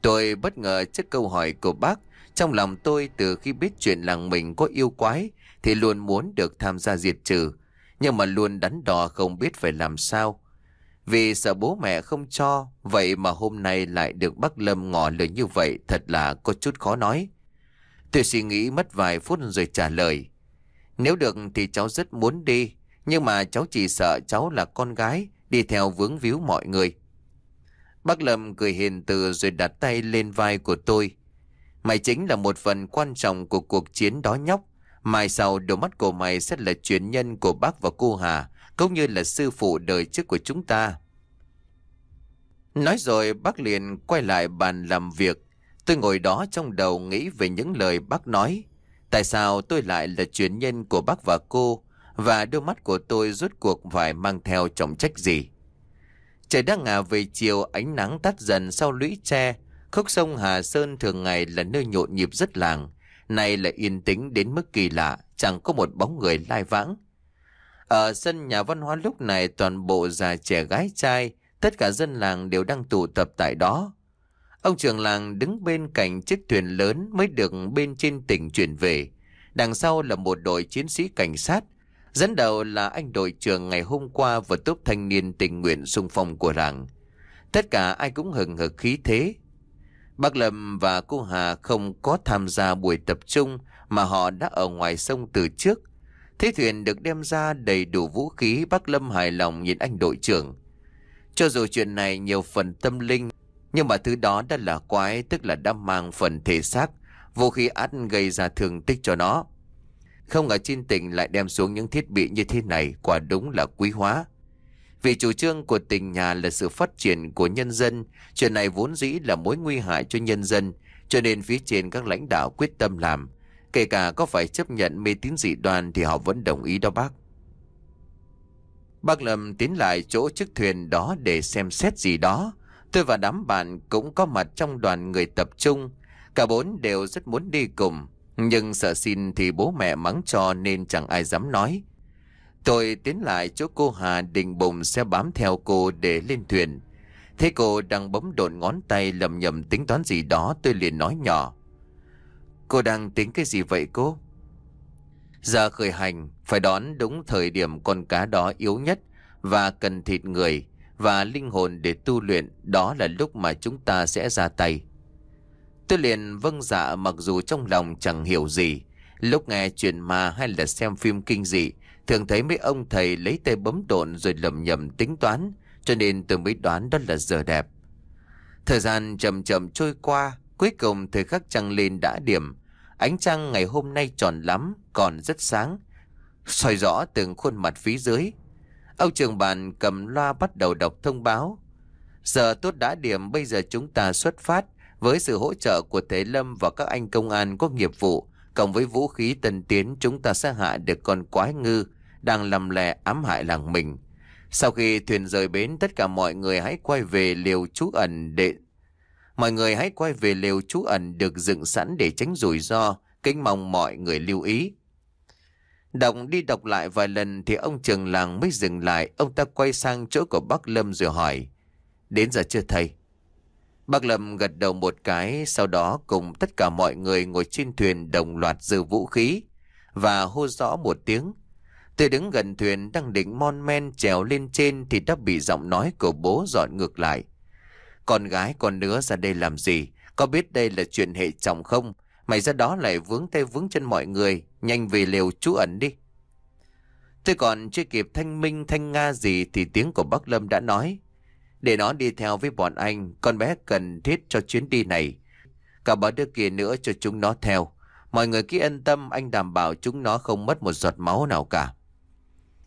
A: Tôi bất ngờ trước câu hỏi của bác. Trong lòng tôi từ khi biết chuyện làng mình có yêu quái thì luôn muốn được tham gia diệt trừ. Nhưng mà luôn đắn đò không biết phải làm sao. Vì sợ bố mẹ không cho, vậy mà hôm nay lại được bác Lâm ngỏ lời như vậy thật là có chút khó nói. Tôi suy nghĩ mất vài phút rồi trả lời. Nếu được thì cháu rất muốn đi, nhưng mà cháu chỉ sợ cháu là con gái, đi theo vướng víu mọi người. Bác Lâm cười hiền từ rồi đặt tay lên vai của tôi. Mày chính là một phần quan trọng của cuộc chiến đó nhóc. Mai sau đôi mắt của mày sẽ là chuyển nhân của bác và cô Hà cũng như là sư phụ đời trước của chúng ta. Nói rồi bác liền quay lại bàn làm việc. Tôi ngồi đó trong đầu nghĩ về những lời bác nói. Tại sao tôi lại là chuyến nhân của bác và cô và đôi mắt của tôi rốt cuộc phải mang theo trọng trách gì? Trời đang ngả về chiều ánh nắng tắt dần sau lũy tre. Khúc sông Hà Sơn thường ngày là nơi nhộn nhịp rất làng. Nay là yên tĩnh đến mức kỳ lạ, chẳng có một bóng người lai vãng. Ở sân nhà văn hóa lúc này toàn bộ già trẻ gái trai, tất cả dân làng đều đang tụ tập tại đó. Ông trưởng làng đứng bên cạnh chiếc thuyền lớn mới được bên trên tỉnh chuyển về. Đằng sau là một đội chiến sĩ cảnh sát. Dẫn đầu là anh đội trưởng ngày hôm qua và tốp thanh niên tình nguyện sung phong của làng. Tất cả ai cũng hừng hực khí thế. Bác Lâm và cô Hà không có tham gia buổi tập trung mà họ đã ở ngoài sông từ trước. Thế thuyền được đem ra đầy đủ vũ khí Bác Lâm hài lòng nhìn anh đội trưởng Cho dù chuyện này nhiều phần tâm linh Nhưng mà thứ đó đã là quái Tức là đã mang phần thể xác Vũ khí át gây ra thương tích cho nó Không ngờ trên tỉnh lại đem xuống những thiết bị như thế này Quả đúng là quý hóa Vì chủ trương của tỉnh nhà là sự phát triển của nhân dân Chuyện này vốn dĩ là mối nguy hại cho nhân dân Cho nên phía trên các lãnh đạo quyết tâm làm Kể cả có phải chấp nhận mê tín dị đoan thì họ vẫn đồng ý đó bác. Bác Lâm tiến lại chỗ chiếc thuyền đó để xem xét gì đó. Tôi và đám bạn cũng có mặt trong đoàn người tập trung. Cả bốn đều rất muốn đi cùng. Nhưng sợ xin thì bố mẹ mắng cho nên chẳng ai dám nói. Tôi tiến lại chỗ cô Hà định bụng sẽ bám theo cô để lên thuyền. Thấy cô đang bấm độn ngón tay lầm nhầm tính toán gì đó tôi liền nói nhỏ. Cô đang tính cái gì vậy cô? Giờ khởi hành phải đón đúng thời điểm con cá đó yếu nhất và cần thịt người và linh hồn để tu luyện đó là lúc mà chúng ta sẽ ra tay. Tôi liền vâng dạ mặc dù trong lòng chẳng hiểu gì. Lúc nghe chuyện ma hay là xem phim kinh dị thường thấy mấy ông thầy lấy tay bấm độn rồi lầm nhầm tính toán cho nên tôi mới đoán đó là giờ đẹp. Thời gian chậm chậm trôi qua Cuối cùng thời khắc trăng lên đã điểm. Ánh trăng ngày hôm nay tròn lắm, còn rất sáng. soi rõ từng khuôn mặt phía dưới. Âu trường bàn cầm loa bắt đầu đọc thông báo. Giờ tốt đã điểm bây giờ chúng ta xuất phát với sự hỗ trợ của Thế Lâm và các anh công an có nghiệp vụ. Cộng với vũ khí tân tiến chúng ta sẽ hạ được con quái ngư đang lầm lè ám hại làng mình. Sau khi thuyền rời bến tất cả mọi người hãy quay về liều trú ẩn để Mọi người hãy quay về lều trú ẩn được dựng sẵn để tránh rủi ro, kính mong mọi người lưu ý. đồng đi đọc lại vài lần thì ông trường làng mới dừng lại, ông ta quay sang chỗ của bác Lâm rồi hỏi, đến giờ chưa thầy? Bác Lâm gật đầu một cái, sau đó cùng tất cả mọi người ngồi trên thuyền đồng loạt giơ vũ khí và hô rõ một tiếng. Tôi đứng gần thuyền đang định mon men trèo lên trên thì đã bị giọng nói của bố dọn ngược lại. Con gái con nữa ra đây làm gì? Có biết đây là chuyện hệ trọng không? Mày ra đó lại vướng tay vướng chân mọi người. Nhanh về lều trú ẩn đi. Tôi còn chưa kịp thanh minh thanh nga gì thì tiếng của bác Lâm đã nói. Để nó đi theo với bọn anh, con bé cần thiết cho chuyến đi này. Cả bà đứa kia nữa cho chúng nó theo. Mọi người cứ yên tâm anh đảm bảo chúng nó không mất một giọt máu nào cả.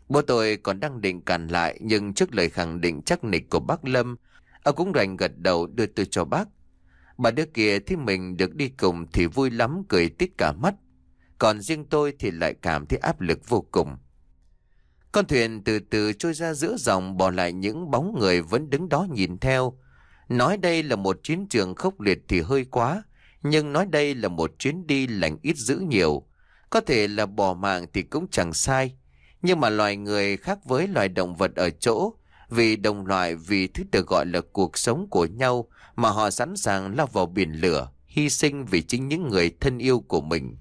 A: Bố tôi còn đang định cản lại nhưng trước lời khẳng định chắc nịch của bác Lâm Ông cũng rành gật đầu đưa tôi cho bác. Bà đứa kia thấy mình được đi cùng thì vui lắm cười tít cả mắt. Còn riêng tôi thì lại cảm thấy áp lực vô cùng. Con thuyền từ từ trôi ra giữa dòng bỏ lại những bóng người vẫn đứng đó nhìn theo. Nói đây là một chiến trường khốc liệt thì hơi quá, nhưng nói đây là một chuyến đi lành ít dữ nhiều. Có thể là bỏ mạng thì cũng chẳng sai, nhưng mà loài người khác với loài động vật ở chỗ vì đồng loại, vì thứ được gọi là cuộc sống của nhau mà họ sẵn sàng lao vào biển lửa, hy sinh vì chính những người thân yêu của mình.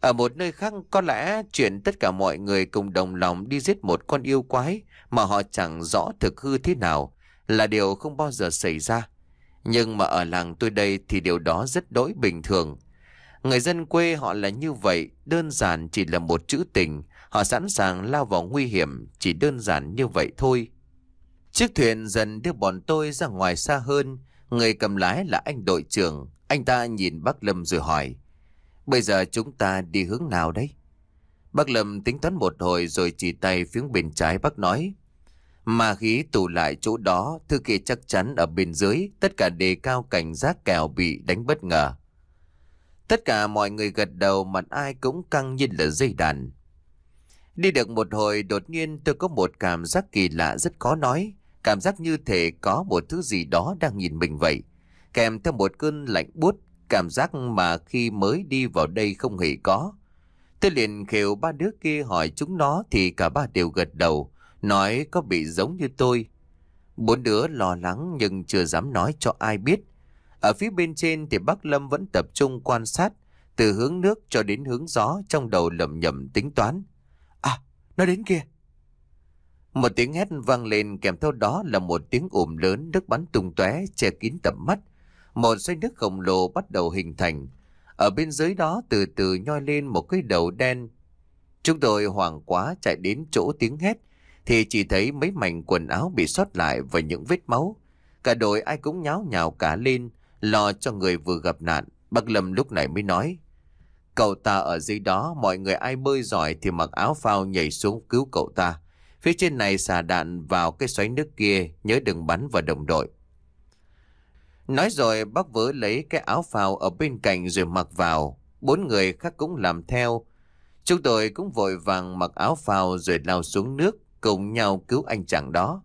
A: Ở một nơi khác có lẽ chuyện tất cả mọi người cùng đồng lòng đi giết một con yêu quái mà họ chẳng rõ thực hư thế nào là điều không bao giờ xảy ra. Nhưng mà ở làng tôi đây thì điều đó rất đối bình thường. Người dân quê họ là như vậy, đơn giản chỉ là một chữ tình, họ sẵn sàng lao vào nguy hiểm, chỉ đơn giản như vậy thôi. Chiếc thuyền dần đưa bọn tôi ra ngoài xa hơn. Người cầm lái là anh đội trưởng. Anh ta nhìn bác Lâm rồi hỏi. Bây giờ chúng ta đi hướng nào đấy? Bác Lâm tính toán một hồi rồi chỉ tay phía bên trái bác nói. Mà khí tụ lại chỗ đó, thư kia chắc chắn ở bên dưới, tất cả đề cao cảnh giác kèo bị đánh bất ngờ. Tất cả mọi người gật đầu mặt ai cũng căng như là dây đàn. Đi được một hồi đột nhiên tôi có một cảm giác kỳ lạ rất khó nói. Cảm giác như thể có một thứ gì đó đang nhìn mình vậy. Kèm theo một cơn lạnh buốt, cảm giác mà khi mới đi vào đây không hề có. Tôi liền kêu ba đứa kia hỏi chúng nó thì cả ba đều gật đầu, nói có bị giống như tôi. Bốn đứa lo lắng nhưng chưa dám nói cho ai biết. Ở phía bên trên thì bắc Lâm vẫn tập trung quan sát, từ hướng nước cho đến hướng gió trong đầu lầm nhầm tính toán. À, nó đến kia, một tiếng hét vang lên kèm theo đó là một tiếng ồm lớn nước bắn tung tóe che kín tầm mắt. Một xoay nước khổng lồ bắt đầu hình thành. Ở bên dưới đó từ từ nhoi lên một cái đầu đen. Chúng tôi hoảng quá chạy đến chỗ tiếng hét thì chỉ thấy mấy mảnh quần áo bị xót lại và những vết máu. Cả đội ai cũng nháo nhào cả lên, lo cho người vừa gặp nạn. Bác Lâm lúc này mới nói, cậu ta ở dưới đó, mọi người ai bơi giỏi thì mặc áo phao nhảy xuống cứu cậu ta. Phía trên này xả đạn vào cái xoáy nước kia, nhớ đừng bắn vào đồng đội. Nói rồi bác vỡ lấy cái áo phao ở bên cạnh rồi mặc vào. Bốn người khác cũng làm theo. Chúng tôi cũng vội vàng mặc áo phao rồi lao xuống nước cùng nhau cứu anh chàng đó.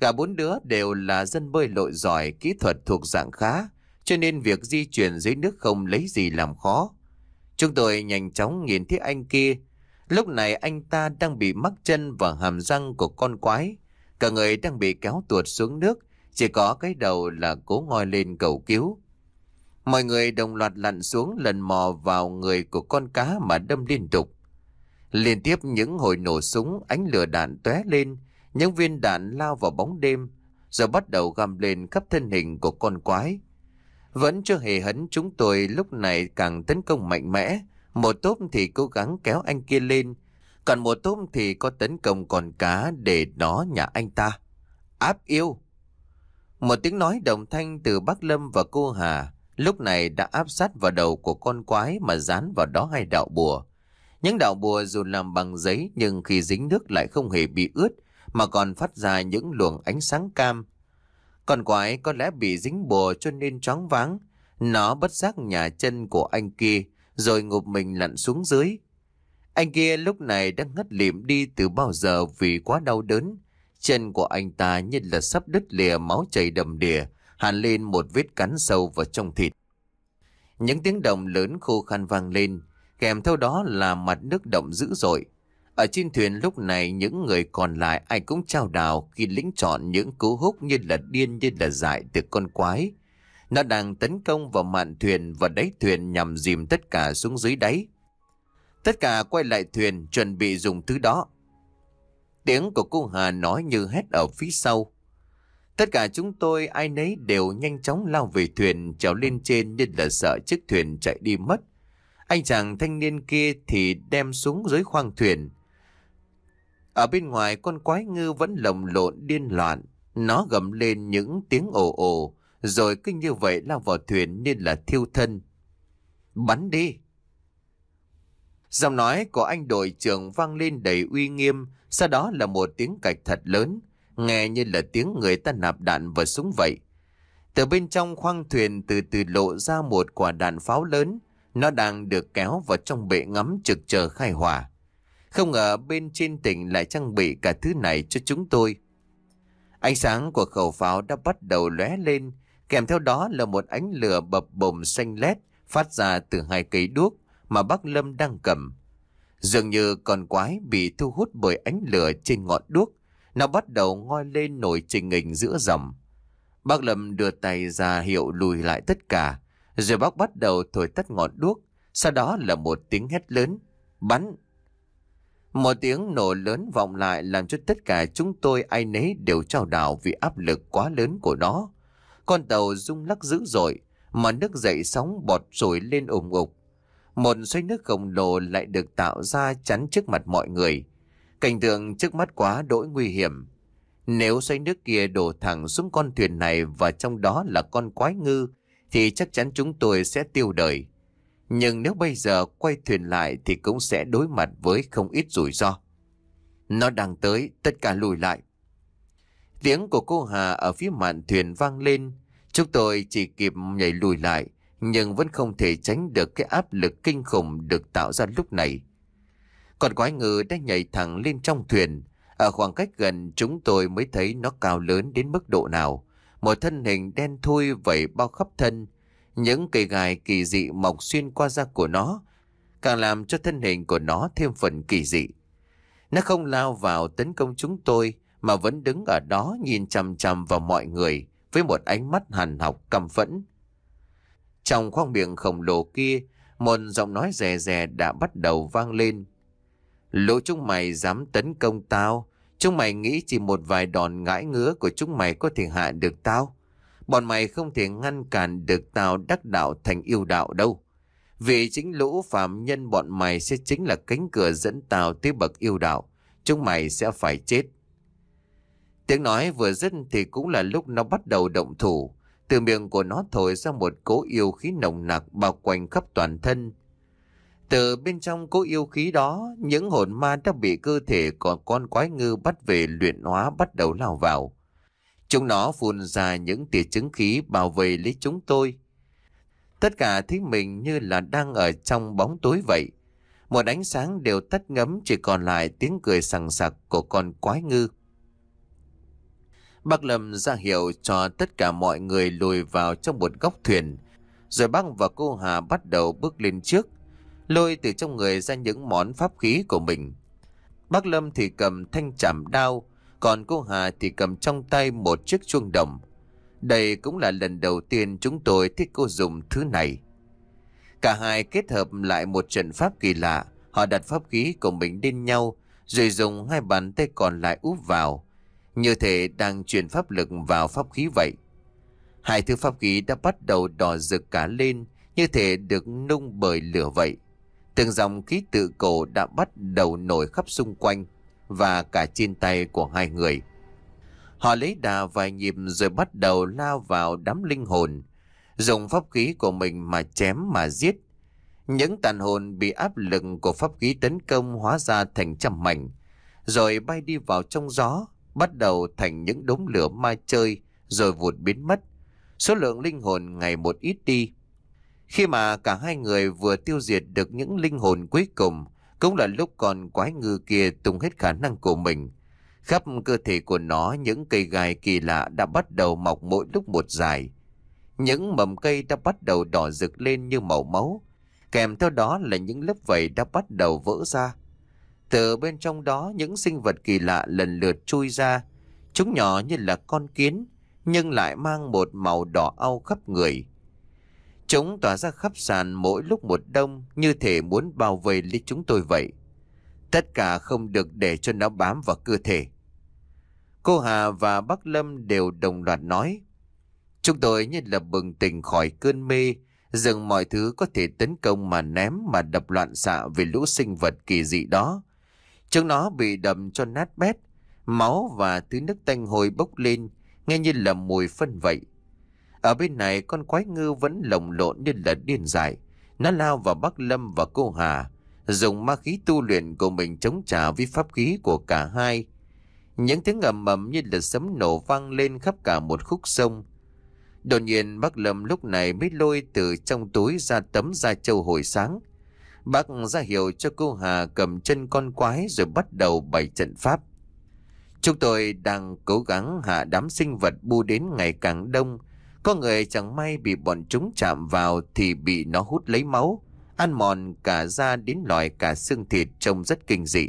A: Cả bốn đứa đều là dân bơi lội giỏi, kỹ thuật thuộc dạng khá, cho nên việc di chuyển dưới nước không lấy gì làm khó. Chúng tôi nhanh chóng nhìn thấy anh kia Lúc này anh ta đang bị mắc chân và hàm răng của con quái. Cả người đang bị kéo tuột xuống nước, chỉ có cái đầu là cố ngồi lên cầu cứu. Mọi người đồng loạt lặn xuống lần mò vào người của con cá mà đâm liên tục. Liên tiếp những hồi nổ súng, ánh lửa đạn tóe lên, những viên đạn lao vào bóng đêm, rồi bắt đầu găm lên khắp thân hình của con quái. Vẫn chưa hề hấn chúng tôi lúc này càng tấn công mạnh mẽ, một tốp thì cố gắng kéo anh kia lên, còn một tốp thì có tấn công con cá để nó nhà anh ta. Áp yêu! Một tiếng nói đồng thanh từ bác Lâm và cô Hà lúc này đã áp sát vào đầu của con quái mà dán vào đó hai đạo bùa. Những đạo bùa dù làm bằng giấy nhưng khi dính nước lại không hề bị ướt mà còn phát ra những luồng ánh sáng cam. Con quái có lẽ bị dính bùa cho nên choáng váng. Nó bất giác nhà chân của anh kia rồi ngụp mình lặn xuống dưới. Anh kia lúc này đã ngất liệm đi từ bao giờ vì quá đau đớn. Chân của anh ta như là sắp đứt lìa máu chảy đầm đìa, hàn lên một vết cắn sâu vào trong thịt. Những tiếng động lớn khô khan vang lên, kèm theo đó là mặt nước động dữ dội. Ở trên thuyền lúc này những người còn lại ai cũng trao đào khi lĩnh chọn những cú húc như là điên như là dại từ con quái. Nó đang tấn công vào mạn thuyền và đáy thuyền nhằm dìm tất cả xuống dưới đáy. Tất cả quay lại thuyền chuẩn bị dùng thứ đó. Tiếng của cô Hà nói như hét ở phía sau. Tất cả chúng tôi ai nấy đều nhanh chóng lao về thuyền trèo lên trên như là sợ chiếc thuyền chạy đi mất. Anh chàng thanh niên kia thì đem xuống dưới khoang thuyền. Ở bên ngoài con quái ngư vẫn lồng lộn điên loạn. Nó gầm lên những tiếng ồ ồ rồi cứ như vậy lao vào thuyền nên là thiêu thân. Bắn đi! Giọng nói của anh đội trưởng vang lên đầy uy nghiêm, sau đó là một tiếng cạch thật lớn, nghe như là tiếng người ta nạp đạn vào súng vậy. Từ bên trong khoang thuyền từ từ lộ ra một quả đạn pháo lớn, nó đang được kéo vào trong bệ ngắm trực chờ khai hỏa. Không ngờ bên trên tỉnh lại trang bị cả thứ này cho chúng tôi. Ánh sáng của khẩu pháo đã bắt đầu lóe lên, Kèm theo đó là một ánh lửa bập bồng xanh lét phát ra từ hai cây đuốc mà bác Lâm đang cầm. Dường như con quái bị thu hút bởi ánh lửa trên ngọn đuốc, nó bắt đầu ngoi lên nổi trình hình giữa dòng. Bác Lâm đưa tay ra hiệu lùi lại tất cả, rồi bác bắt đầu thổi tắt ngọn đuốc, sau đó là một tiếng hét lớn, bắn. Một tiếng nổ lớn vọng lại làm cho tất cả chúng tôi ai nấy đều trao đảo vì áp lực quá lớn của nó. Con tàu rung lắc dữ dội, mà nước dậy sóng bọt sủi lên ủng ục. Một xoay nước khổng lồ lại được tạo ra chắn trước mặt mọi người. Cảnh tượng trước mắt quá đỗi nguy hiểm. Nếu xoay nước kia đổ thẳng xuống con thuyền này và trong đó là con quái ngư, thì chắc chắn chúng tôi sẽ tiêu đời. Nhưng nếu bây giờ quay thuyền lại thì cũng sẽ đối mặt với không ít rủi ro. Nó đang tới, tất cả lùi lại. Tiếng của cô Hà ở phía mạn thuyền vang lên. Chúng tôi chỉ kịp nhảy lùi lại, nhưng vẫn không thể tránh được cái áp lực kinh khủng được tạo ra lúc này. Còn quái ngư đã nhảy thẳng lên trong thuyền. Ở khoảng cách gần chúng tôi mới thấy nó cao lớn đến mức độ nào. Một thân hình đen thui vẩy bao khắp thân. Những cây gai kỳ dị mọc xuyên qua da của nó, càng làm cho thân hình của nó thêm phần kỳ dị. Nó không lao vào tấn công chúng tôi, mà vẫn đứng ở đó nhìn chằm chằm vào mọi người với một ánh mắt hằn học căm phẫn. Trong khoang miệng khổng lồ kia, một giọng nói rè rè đã bắt đầu vang lên. Lũ chúng mày dám tấn công tao, chúng mày nghĩ chỉ một vài đòn ngãi ngứa của chúng mày có thể hạ được tao. Bọn mày không thể ngăn cản được tao đắc đạo thành yêu đạo đâu. Vì chính lũ phạm nhân bọn mày sẽ chính là cánh cửa dẫn tao tới bậc yêu đạo. Chúng mày sẽ phải chết. Tiếng nói vừa dứt thì cũng là lúc nó bắt đầu động thủ. Từ miệng của nó thổi ra một cỗ yêu khí nồng nặc bao quanh khắp toàn thân. Từ bên trong cỗ yêu khí đó, những hồn ma đã bị cơ thể của con quái ngư bắt về luyện hóa bắt đầu lao vào. Chúng nó phun ra những tia chứng khí bảo vệ lấy chúng tôi. Tất cả thấy mình như là đang ở trong bóng tối vậy. Một ánh sáng đều tắt ngấm chỉ còn lại tiếng cười sằng sặc của con quái ngư. Bác Lâm ra hiệu cho tất cả mọi người lùi vào trong một góc thuyền. Rồi bác và cô Hà bắt đầu bước lên trước, lôi từ trong người ra những món pháp khí của mình. Bác Lâm thì cầm thanh chạm đao, còn cô Hà thì cầm trong tay một chiếc chuông đồng. Đây cũng là lần đầu tiên chúng tôi thích cô dùng thứ này. Cả hai kết hợp lại một trận pháp kỳ lạ, họ đặt pháp khí của mình lên nhau, rồi dùng hai bàn tay còn lại úp vào. Như thể đang truyền pháp lực vào pháp khí vậy Hai thứ pháp khí đã bắt đầu đỏ rực cả lên Như thể được nung bởi lửa vậy Từng dòng khí tự cổ đã bắt đầu nổi khắp xung quanh Và cả trên tay của hai người Họ lấy đà vài nhịp rồi bắt đầu lao vào đám linh hồn Dùng pháp khí của mình mà chém mà giết Những tàn hồn bị áp lực của pháp khí tấn công hóa ra thành trăm mảnh Rồi bay đi vào trong gió bắt đầu thành những đống lửa ma chơi rồi vụt biến mất. Số lượng linh hồn ngày một ít đi. Khi mà cả hai người vừa tiêu diệt được những linh hồn cuối cùng, cũng là lúc còn quái ngư kia tung hết khả năng của mình. Khắp cơ thể của nó những cây gai kỳ lạ đã bắt đầu mọc mỗi lúc một dài. Những mầm cây đã bắt đầu đỏ rực lên như màu máu, kèm theo đó là những lớp vảy đã bắt đầu vỡ ra từ bên trong đó những sinh vật kỳ lạ lần lượt chui ra. Chúng nhỏ như là con kiến, nhưng lại mang một màu đỏ au khắp người. Chúng tỏa ra khắp sàn mỗi lúc một đông như thể muốn bao vây lấy chúng tôi vậy. Tất cả không được để cho nó bám vào cơ thể. Cô Hà và Bắc Lâm đều đồng loạt nói. Chúng tôi như là bừng tỉnh khỏi cơn mê, dừng mọi thứ có thể tấn công mà ném mà đập loạn xạ về lũ sinh vật kỳ dị đó. Chúng nó bị đầm cho nát bét, máu và thứ nước tanh hồi bốc lên, nghe như là mùi phân vậy. Ở bên này con quái ngư vẫn lồng lộn như là điên dại. Nó lao vào bác Lâm và cô Hà, dùng ma khí tu luyện của mình chống trả với pháp khí của cả hai. Những tiếng ầm ầm như là sấm nổ vang lên khắp cả một khúc sông. Đột nhiên bác Lâm lúc này mới lôi từ trong túi ra tấm da châu hồi sáng, Bác ra hiệu cho cô Hà cầm chân con quái rồi bắt đầu bày trận pháp. Chúng tôi đang cố gắng hạ đám sinh vật bu đến ngày càng đông. Có người chẳng may bị bọn chúng chạm vào thì bị nó hút lấy máu, ăn mòn cả da đến loài cả xương thịt trông rất kinh dị.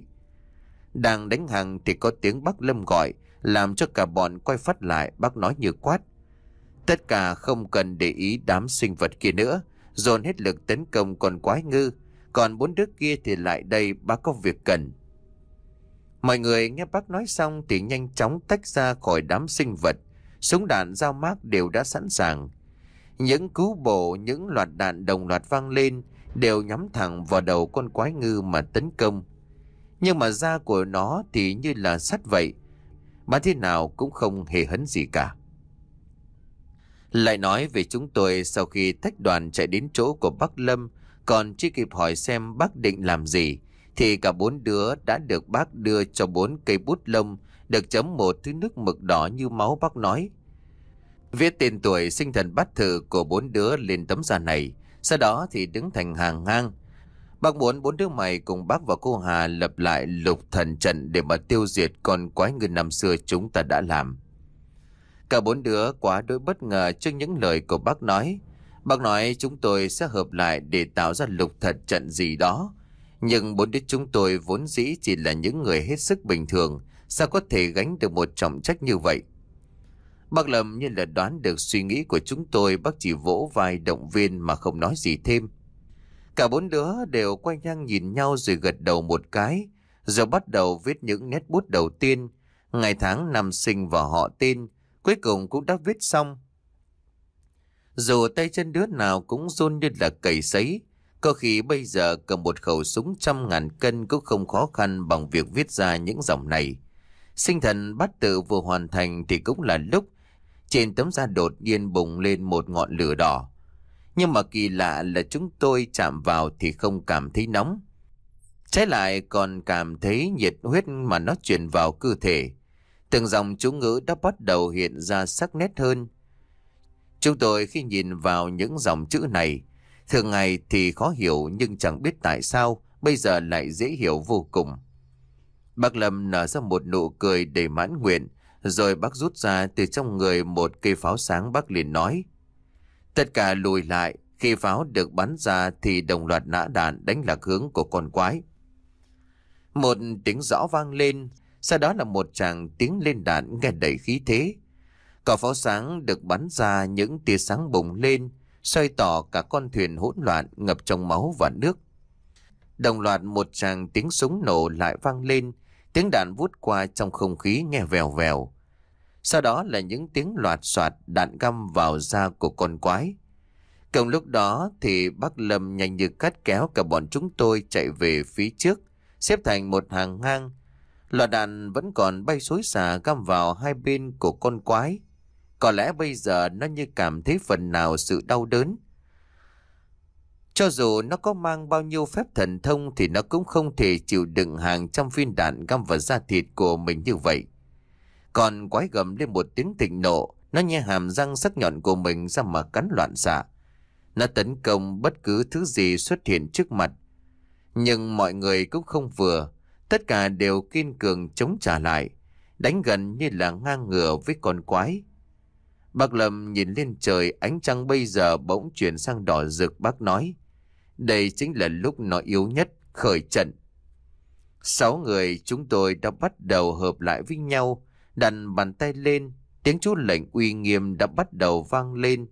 A: Đang đánh hàng thì có tiếng bác Lâm gọi, làm cho cả bọn quay phát lại bác nói như quát. Tất cả không cần để ý đám sinh vật kia nữa, dồn hết lực tấn công con quái ngư. Còn bốn đứa kia thì lại đây bác có việc cần Mọi người nghe bác nói xong Thì nhanh chóng tách ra khỏi đám sinh vật Súng đạn dao mát đều đã sẵn sàng Những cứu bộ Những loạt đạn đồng loạt vang lên Đều nhắm thẳng vào đầu con quái ngư Mà tấn công Nhưng mà da của nó thì như là sắt vậy Bà thế nào cũng không hề hấn gì cả lại nói về chúng tôi sau khi tách đoàn chạy đến chỗ của bác Lâm còn chưa kịp hỏi xem bác định làm gì Thì cả bốn đứa đã được bác đưa cho bốn cây bút lông Được chấm một thứ nước mực đỏ như máu bác nói Viết tên tuổi sinh thần bát thử của bốn đứa lên tấm da này Sau đó thì đứng thành hàng ngang Bác muốn bốn đứa mày cùng bác và cô Hà lập lại lục thần trận để mà tiêu diệt con quái người năm xưa chúng ta đã làm. Cả bốn đứa quá đối bất ngờ trước những lời của bác nói. Bác nói chúng tôi sẽ hợp lại để tạo ra lục thật trận gì đó. Nhưng bốn đứa chúng tôi vốn dĩ chỉ là những người hết sức bình thường, sao có thể gánh được một trọng trách như vậy? Bác Lâm như là đoán được suy nghĩ của chúng tôi, bác chỉ vỗ vai động viên mà không nói gì thêm. Cả bốn đứa đều quay nhang nhìn nhau rồi gật đầu một cái, rồi bắt đầu viết những nét bút đầu tiên, ngày tháng năm sinh và họ tên, cuối cùng cũng đã viết xong. Dù tay chân đứa nào cũng run như là cầy sấy, có khi bây giờ cầm một khẩu súng trăm ngàn cân cũng không khó khăn bằng việc viết ra những dòng này. Sinh thần bắt tự vừa hoàn thành thì cũng là lúc trên tấm da đột nhiên bùng lên một ngọn lửa đỏ. Nhưng mà kỳ lạ là chúng tôi chạm vào thì không cảm thấy nóng. Trái lại còn cảm thấy nhiệt huyết mà nó truyền vào cơ thể. Từng dòng chú ngữ đã bắt đầu hiện ra sắc nét hơn. Chúng tôi khi nhìn vào những dòng chữ này, thường ngày thì khó hiểu nhưng chẳng biết tại sao bây giờ lại dễ hiểu vô cùng. Bác Lâm nở ra một nụ cười đầy mãn nguyện, rồi bác rút ra từ trong người một cây pháo sáng bác liền nói. Tất cả lùi lại, khi pháo được bắn ra thì đồng loạt nã đạn đánh lạc hướng của con quái. Một tiếng rõ vang lên, sau đó là một chàng tiếng lên đạn nghe đầy khí thế. Cả pháo sáng được bắn ra những tia sáng bùng lên, xoay tỏ cả con thuyền hỗn loạn ngập trong máu và nước. Đồng loạt một tràng tiếng súng nổ lại vang lên, tiếng đạn vút qua trong không khí nghe vèo vèo. Sau đó là những tiếng loạt soạt đạn găm vào da của con quái. Cùng lúc đó thì bác Lâm nhanh như cắt kéo cả bọn chúng tôi chạy về phía trước, xếp thành một hàng ngang. Loạt đạn vẫn còn bay xối xả găm vào hai bên của con quái. Có lẽ bây giờ nó như cảm thấy phần nào sự đau đớn. Cho dù nó có mang bao nhiêu phép thần thông thì nó cũng không thể chịu đựng hàng trăm viên đạn găm vào da thịt của mình như vậy. Còn quái gầm lên một tiếng thịnh nộ, nó nhe hàm răng sắc nhọn của mình ra mà cắn loạn xạ. Nó tấn công bất cứ thứ gì xuất hiện trước mặt. Nhưng mọi người cũng không vừa, tất cả đều kiên cường chống trả lại, đánh gần như là ngang ngửa với con quái. Bác Lâm nhìn lên trời ánh trăng bây giờ bỗng chuyển sang đỏ rực bác nói. Đây chính là lúc nó yếu nhất, khởi trận. Sáu người chúng tôi đã bắt đầu hợp lại với nhau, đặt bàn tay lên, tiếng chú lệnh uy nghiêm đã bắt đầu vang lên.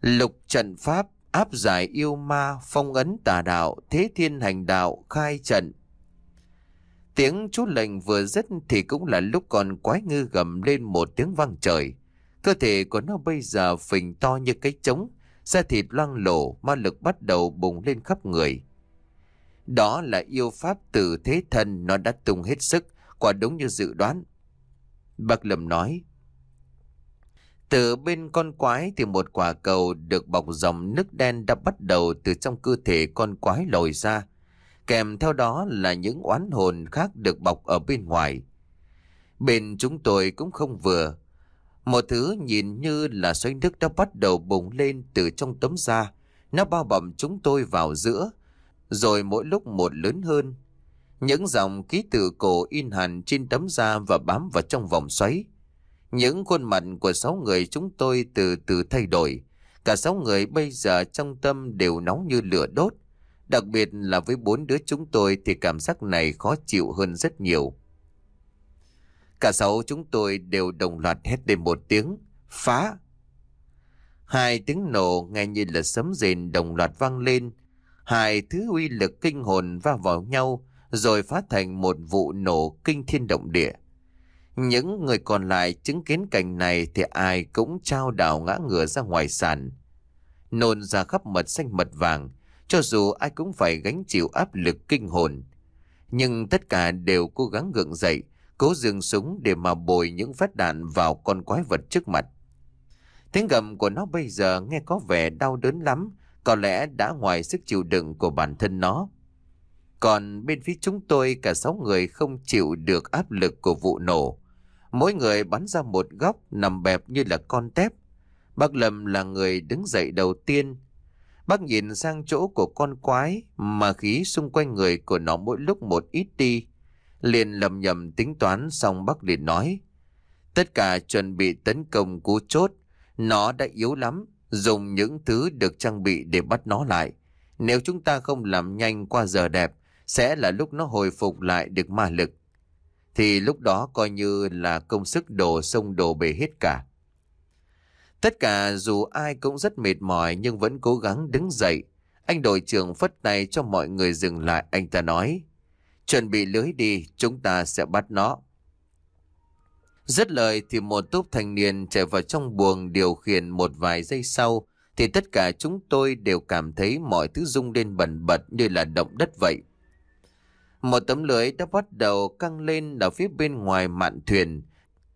A: Lục trận pháp, áp giải yêu ma, phong ấn tà đạo, thế thiên hành đạo, khai trận. Tiếng chú lệnh vừa dứt thì cũng là lúc còn quái ngư gầm lên một tiếng vang trời. Cơ thể của nó bây giờ phình to như cái trống, da thịt loang lổ, ma lực bắt đầu bùng lên khắp người. Đó là yêu pháp từ thế thân nó đã tung hết sức, quả đúng như dự đoán. Bác Lâm nói, từ bên con quái thì một quả cầu được bọc dòng nước đen đã bắt đầu từ trong cơ thể con quái lồi ra. Kèm theo đó là những oán hồn khác được bọc ở bên ngoài. Bên chúng tôi cũng không vừa, một thứ nhìn như là xoay nước đã bắt đầu bùng lên từ trong tấm da. Nó bao bọc chúng tôi vào giữa, rồi mỗi lúc một lớn hơn. Những dòng ký tự cổ in hẳn trên tấm da và bám vào trong vòng xoáy. Những khuôn mặt của sáu người chúng tôi từ từ thay đổi. Cả sáu người bây giờ trong tâm đều nóng như lửa đốt. Đặc biệt là với bốn đứa chúng tôi thì cảm giác này khó chịu hơn rất nhiều. Cả sáu chúng tôi đều đồng loạt hét lên một tiếng. Phá! Hai tiếng nổ nghe như là sấm rền đồng loạt vang lên. Hai thứ uy lực kinh hồn va vào nhau rồi phát thành một vụ nổ kinh thiên động địa. Những người còn lại chứng kiến cảnh này thì ai cũng trao đảo ngã ngửa ra ngoài sàn. Nôn ra khắp mật xanh mật vàng, cho dù ai cũng phải gánh chịu áp lực kinh hồn. Nhưng tất cả đều cố gắng gượng dậy, cố dừng súng để mà bồi những phát đạn vào con quái vật trước mặt. Tiếng gầm của nó bây giờ nghe có vẻ đau đớn lắm, có lẽ đã ngoài sức chịu đựng của bản thân nó. Còn bên phía chúng tôi cả sáu người không chịu được áp lực của vụ nổ. Mỗi người bắn ra một góc nằm bẹp như là con tép. Bác Lâm là người đứng dậy đầu tiên. Bác nhìn sang chỗ của con quái mà khí xung quanh người của nó mỗi lúc một ít đi liền lầm nhầm tính toán xong bác liền nói. Tất cả chuẩn bị tấn công cú chốt, nó đã yếu lắm, dùng những thứ được trang bị để bắt nó lại. Nếu chúng ta không làm nhanh qua giờ đẹp, sẽ là lúc nó hồi phục lại được ma lực. Thì lúc đó coi như là công sức đổ sông đổ bể hết cả. Tất cả dù ai cũng rất mệt mỏi nhưng vẫn cố gắng đứng dậy. Anh đội trưởng phất tay cho mọi người dừng lại, anh ta nói. Chuẩn bị lưới đi, chúng ta sẽ bắt nó. Dứt lời thì một túp thanh niên chạy vào trong buồng điều khiển một vài giây sau thì tất cả chúng tôi đều cảm thấy mọi thứ rung lên bẩn bật như là động đất vậy. Một tấm lưới đã bắt đầu căng lên ở phía bên ngoài mạn thuyền,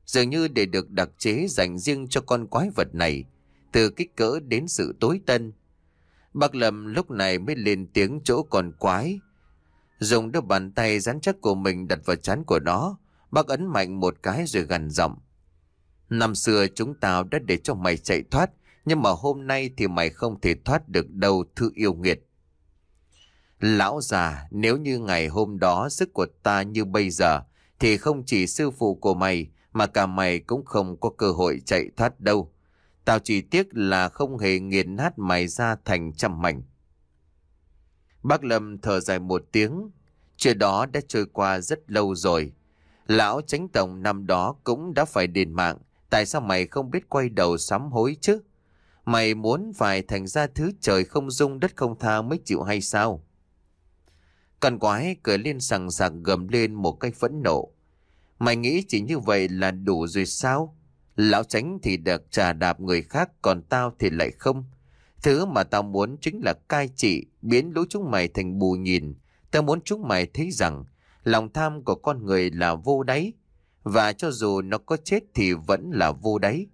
A: dường như để được đặc chế dành riêng cho con quái vật này, từ kích cỡ đến sự tối tân. Bác Lâm lúc này mới lên tiếng chỗ con quái, Dùng đôi bàn tay rắn chắc của mình đặt vào chán của nó Bác ấn mạnh một cái rồi gần giọng Năm xưa chúng tao đã để cho mày chạy thoát Nhưng mà hôm nay thì mày không thể thoát được đâu thư yêu nghiệt Lão già nếu như ngày hôm đó sức của ta như bây giờ Thì không chỉ sư phụ của mày Mà cả mày cũng không có cơ hội chạy thoát đâu Tao chỉ tiếc là không hề nghiền nát mày ra thành trăm mảnh Bác Lâm thở dài một tiếng. Chuyện đó đã trôi qua rất lâu rồi. Lão Chánh tổng năm đó cũng đã phải đền mạng. Tại sao mày không biết quay đầu sám hối chứ? Mày muốn phải thành ra thứ trời không dung đất không tha mới chịu hay sao? Cần quái cười lên sằng sặc gầm lên một cách phẫn nộ. Mày nghĩ chỉ như vậy là đủ rồi sao? Lão tránh thì được trà đạp người khác còn tao thì lại không. Thứ mà tao muốn chính là cai trị, biến lũ chúng mày thành bù nhìn. Tao muốn chúng mày thấy rằng lòng tham của con người là vô đáy. Và cho dù nó có chết thì vẫn là vô đáy.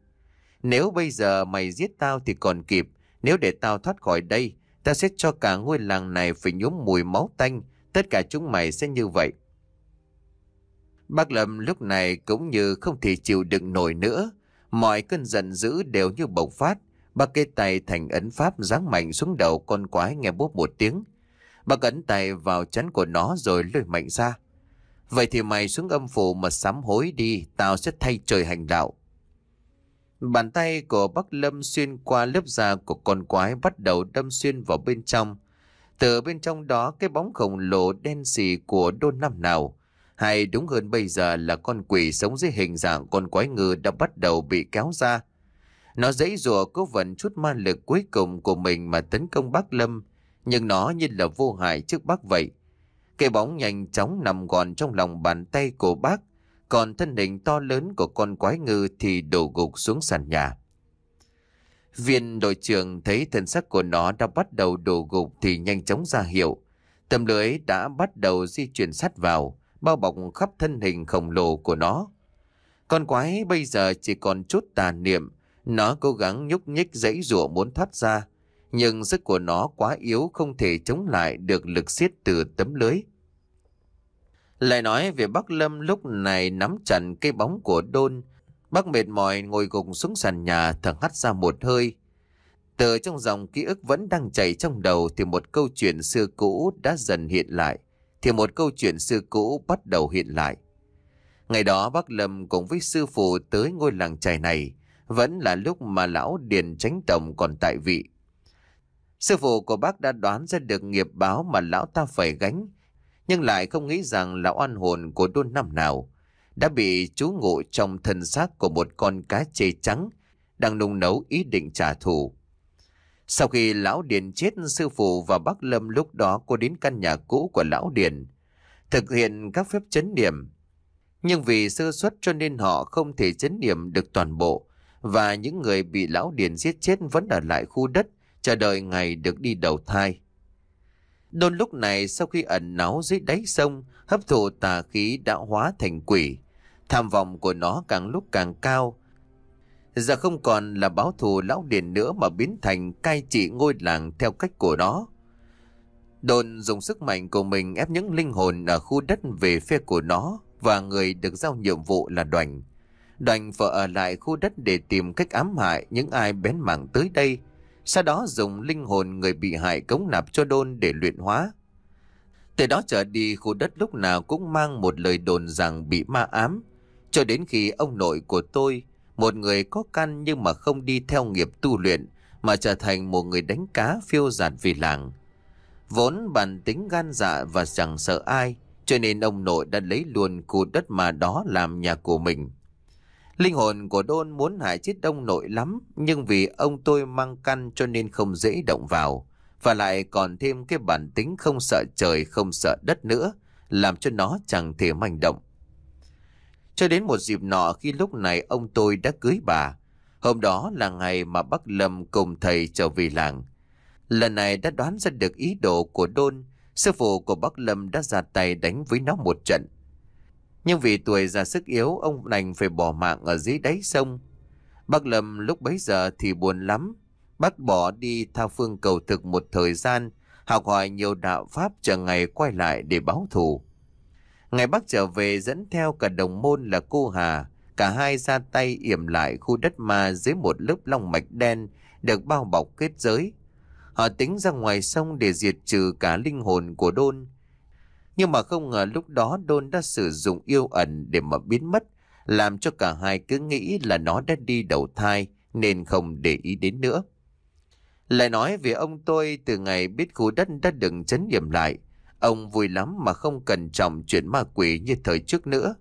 A: Nếu bây giờ mày giết tao thì còn kịp. Nếu để tao thoát khỏi đây, tao sẽ cho cả ngôi làng này phải nhúng mùi máu tanh. Tất cả chúng mày sẽ như vậy. Bác Lâm lúc này cũng như không thể chịu đựng nổi nữa. Mọi cơn giận dữ đều như bộc phát. Bà kê tay thành ấn pháp giáng mạnh xuống đầu con quái nghe bốp một tiếng. Bà ấn tay vào chắn của nó rồi lôi mạnh ra. Vậy thì mày xuống âm phủ mà sám hối đi, tao sẽ thay trời hành đạo. Bàn tay của bắc Lâm xuyên qua lớp da của con quái bắt đầu đâm xuyên vào bên trong. Từ bên trong đó cái bóng khổng lồ đen xì của đôn năm nào. Hay đúng hơn bây giờ là con quỷ sống dưới hình dạng con quái ngư đã bắt đầu bị kéo ra nó dãy rùa cố vận chút ma lực cuối cùng của mình mà tấn công bác Lâm, nhưng nó như là vô hại trước bác vậy. Cây bóng nhanh chóng nằm gọn trong lòng bàn tay của bác, còn thân hình to lớn của con quái ngư thì đổ gục xuống sàn nhà. Viên đội trưởng thấy thân sắc của nó đã bắt đầu đổ gục thì nhanh chóng ra hiệu. Tầm lưới đã bắt đầu di chuyển sắt vào, bao bọc khắp thân hình khổng lồ của nó. Con quái bây giờ chỉ còn chút tà niệm, nó cố gắng nhúc nhích dãy rùa muốn thoát ra, nhưng sức của nó quá yếu không thể chống lại được lực siết từ tấm lưới. Lại nói về bác Lâm lúc này nắm chặt cây bóng của đôn, bác mệt mỏi ngồi gục xuống sàn nhà thở hắt ra một hơi. Từ trong dòng ký ức vẫn đang chảy trong đầu thì một câu chuyện xưa cũ đã dần hiện lại, thì một câu chuyện xưa cũ bắt đầu hiện lại. Ngày đó bác Lâm cùng với sư phụ tới ngôi làng trài này, vẫn là lúc mà lão Điền Chánh Tổng còn tại vị. Sư phụ của bác đã đoán ra được nghiệp báo mà lão ta phải gánh, nhưng lại không nghĩ rằng lão oan hồn của đôn năm nào đã bị chú ngụ trong thân xác của một con cá chê trắng đang nung nấu ý định trả thù. Sau khi lão Điền chết, sư phụ và bác Lâm lúc đó cô đến căn nhà cũ của lão Điền, thực hiện các phép chấn điểm. Nhưng vì sơ suất cho nên họ không thể chấn điểm được toàn bộ, và những người bị lão điền giết chết vẫn ở lại khu đất, chờ đợi ngày được đi đầu thai. Đôn lúc này sau khi ẩn náu dưới đáy sông, hấp thụ tà khí đã hóa thành quỷ. Tham vọng của nó càng lúc càng cao. Giờ không còn là báo thù lão điền nữa mà biến thành cai trị ngôi làng theo cách của nó. Đồn dùng sức mạnh của mình ép những linh hồn ở khu đất về phía của nó và người được giao nhiệm vụ là đoàn. Đoàn vợ ở lại khu đất để tìm cách ám hại những ai bén mảng tới đây. Sau đó dùng linh hồn người bị hại cống nạp cho đôn để luyện hóa. Từ đó trở đi khu đất lúc nào cũng mang một lời đồn rằng bị ma ám. Cho đến khi ông nội của tôi, một người có căn nhưng mà không đi theo nghiệp tu luyện, mà trở thành một người đánh cá phiêu giạt vì làng. Vốn bản tính gan dạ và chẳng sợ ai, cho nên ông nội đã lấy luôn khu đất mà đó làm nhà của mình. Linh hồn của Đôn muốn hại chết đông nội lắm, nhưng vì ông tôi mang căn cho nên không dễ động vào. Và lại còn thêm cái bản tính không sợ trời, không sợ đất nữa, làm cho nó chẳng thể manh động. Cho đến một dịp nọ khi lúc này ông tôi đã cưới bà. Hôm đó là ngày mà bác Lâm cùng thầy trở về làng. Lần này đã đoán ra được ý đồ của Đôn, sư phụ của bác Lâm đã ra tay đánh với nó một trận. Nhưng vì tuổi già sức yếu Ông đành phải bỏ mạng ở dưới đáy sông Bác Lâm lúc bấy giờ thì buồn lắm Bác bỏ đi thao phương cầu thực một thời gian Học hỏi nhiều đạo pháp chờ ngày quay lại để báo thù Ngày bác trở về dẫn theo cả đồng môn là cô Hà Cả hai ra tay yểm lại khu đất ma dưới một lớp long mạch đen Được bao bọc kết giới Họ tính ra ngoài sông để diệt trừ cả linh hồn của đôn nhưng mà không ngờ lúc đó Đôn đã sử dụng yêu ẩn để mà biến mất, làm cho cả hai cứ nghĩ là nó đã đi đầu thai nên không để ý đến nữa. Lại nói về ông tôi từ ngày biết khu đất đã đừng chấn điểm lại, ông vui lắm mà không cần trọng chuyện ma quỷ như thời trước nữa.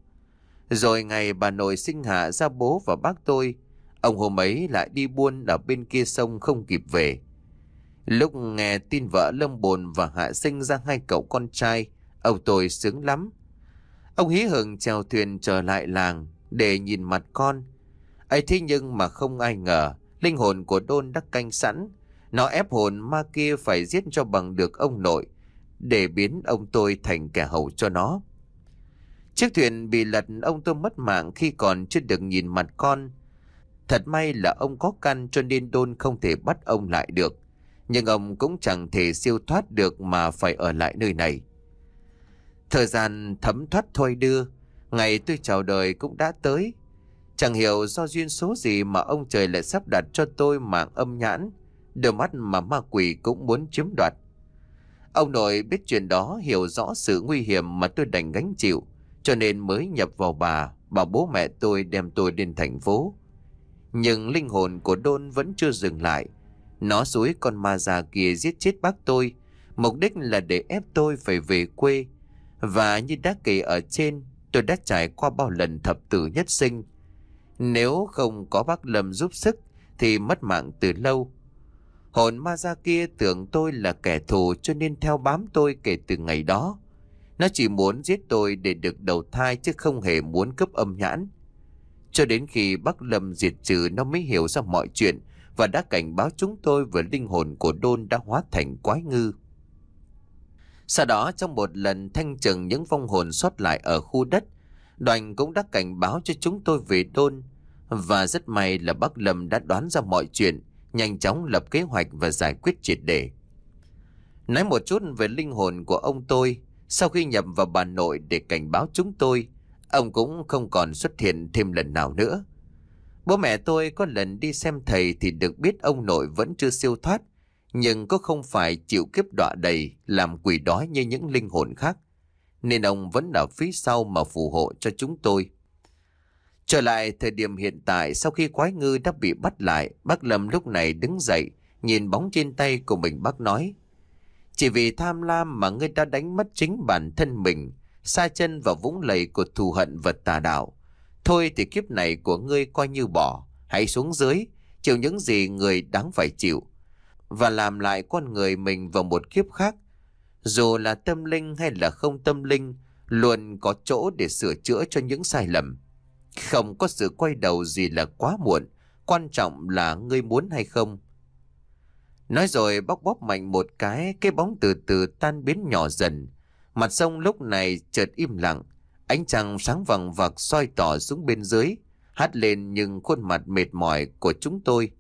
A: Rồi ngày bà nội sinh hạ ra bố và bác tôi, ông hôm ấy lại đi buôn ở bên kia sông không kịp về. Lúc nghe tin vợ lâm bồn và hạ sinh ra hai cậu con trai, Ông tôi sướng lắm. Ông hí hưởng chèo thuyền trở lại làng để nhìn mặt con. ấy thế nhưng mà không ai ngờ, linh hồn của Đôn đã canh sẵn. Nó ép hồn ma kia phải giết cho bằng được ông nội để biến ông tôi thành kẻ hầu cho nó. Chiếc thuyền bị lật ông tôi mất mạng khi còn chưa được nhìn mặt con. Thật may là ông có căn cho nên đôn không thể bắt ông lại được. Nhưng ông cũng chẳng thể siêu thoát được mà phải ở lại nơi này. Thời gian thấm thoát thôi đưa, ngày tôi chào đời cũng đã tới. Chẳng hiểu do duyên số gì mà ông trời lại sắp đặt cho tôi mạng âm nhãn, đôi mắt mà ma quỷ cũng muốn chiếm đoạt. Ông nội biết chuyện đó hiểu rõ sự nguy hiểm mà tôi đành gánh chịu, cho nên mới nhập vào bà, bảo bố mẹ tôi đem tôi đến thành phố. Nhưng linh hồn của Đôn vẫn chưa dừng lại. Nó dối con ma già kia giết chết bác tôi, mục đích là để ép tôi phải về quê, và như đã kể ở trên, tôi đã trải qua bao lần thập tử nhất sinh. Nếu không có bác Lâm giúp sức, thì mất mạng từ lâu. Hồn ma ra kia tưởng tôi là kẻ thù cho nên theo bám tôi kể từ ngày đó. Nó chỉ muốn giết tôi để được đầu thai chứ không hề muốn cướp âm nhãn. Cho đến khi bác Lâm diệt trừ nó mới hiểu ra mọi chuyện và đã cảnh báo chúng tôi về linh hồn của Đôn đã hóa thành quái ngư. Sau đó trong một lần thanh trừng những vong hồn sót lại ở khu đất, đoàn cũng đã cảnh báo cho chúng tôi về đôn Và rất may là bác Lâm đã đoán ra mọi chuyện, nhanh chóng lập kế hoạch và giải quyết triệt đề. Nói một chút về linh hồn của ông tôi, sau khi nhập vào bà nội để cảnh báo chúng tôi, ông cũng không còn xuất hiện thêm lần nào nữa. Bố mẹ tôi có lần đi xem thầy thì được biết ông nội vẫn chưa siêu thoát, nhưng có không phải chịu kiếp đọa đầy làm quỷ đói như những linh hồn khác, nên ông vẫn ở phía sau mà phù hộ cho chúng tôi. Trở lại thời điểm hiện tại sau khi quái ngư đã bị bắt lại, bác Lâm lúc này đứng dậy, nhìn bóng trên tay của mình bác nói. Chỉ vì tham lam mà ngươi đã đánh mất chính bản thân mình, xa chân vào vũng lầy của thù hận vật tà đạo. Thôi thì kiếp này của ngươi coi như bỏ, hãy xuống dưới, chịu những gì người đáng phải chịu, và làm lại con người mình vào một kiếp khác. Dù là tâm linh hay là không tâm linh, luôn có chỗ để sửa chữa cho những sai lầm. Không có sự quay đầu gì là quá muộn, quan trọng là ngươi muốn hay không. Nói rồi bóc bóp mạnh một cái, cái bóng từ từ tan biến nhỏ dần. Mặt sông lúc này chợt im lặng, ánh trăng sáng vàng vặc soi tỏ xuống bên dưới, hát lên những khuôn mặt mệt mỏi của chúng tôi.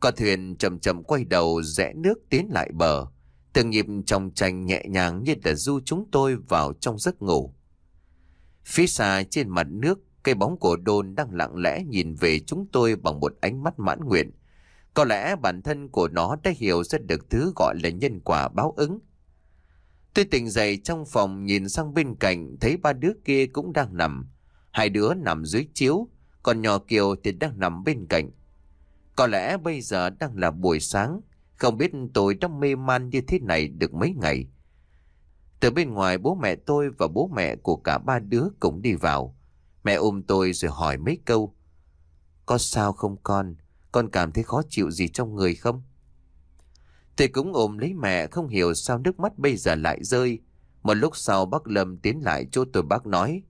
A: Con thuyền chậm chậm quay đầu rẽ nước tiến lại bờ. Từng nhịp trong tranh nhẹ nhàng như đã du chúng tôi vào trong giấc ngủ. Phía xa trên mặt nước, cây bóng của đôn đang lặng lẽ nhìn về chúng tôi bằng một ánh mắt mãn nguyện. Có lẽ bản thân của nó đã hiểu rất được thứ gọi là nhân quả báo ứng. Tôi tỉnh dậy trong phòng nhìn sang bên cạnh thấy ba đứa kia cũng đang nằm. Hai đứa nằm dưới chiếu, còn nhỏ Kiều thì đang nằm bên cạnh. Có lẽ bây giờ đang là buổi sáng, không biết tôi trong mê man như thế này được mấy ngày. Từ bên ngoài bố mẹ tôi và bố mẹ của cả ba đứa cũng đi vào. Mẹ ôm tôi rồi hỏi mấy câu. Có sao không con? Con cảm thấy khó chịu gì trong người không? Tôi cũng ôm lấy mẹ không hiểu sao nước mắt bây giờ lại rơi. Một lúc sau bác Lâm tiến lại chỗ tôi bác nói.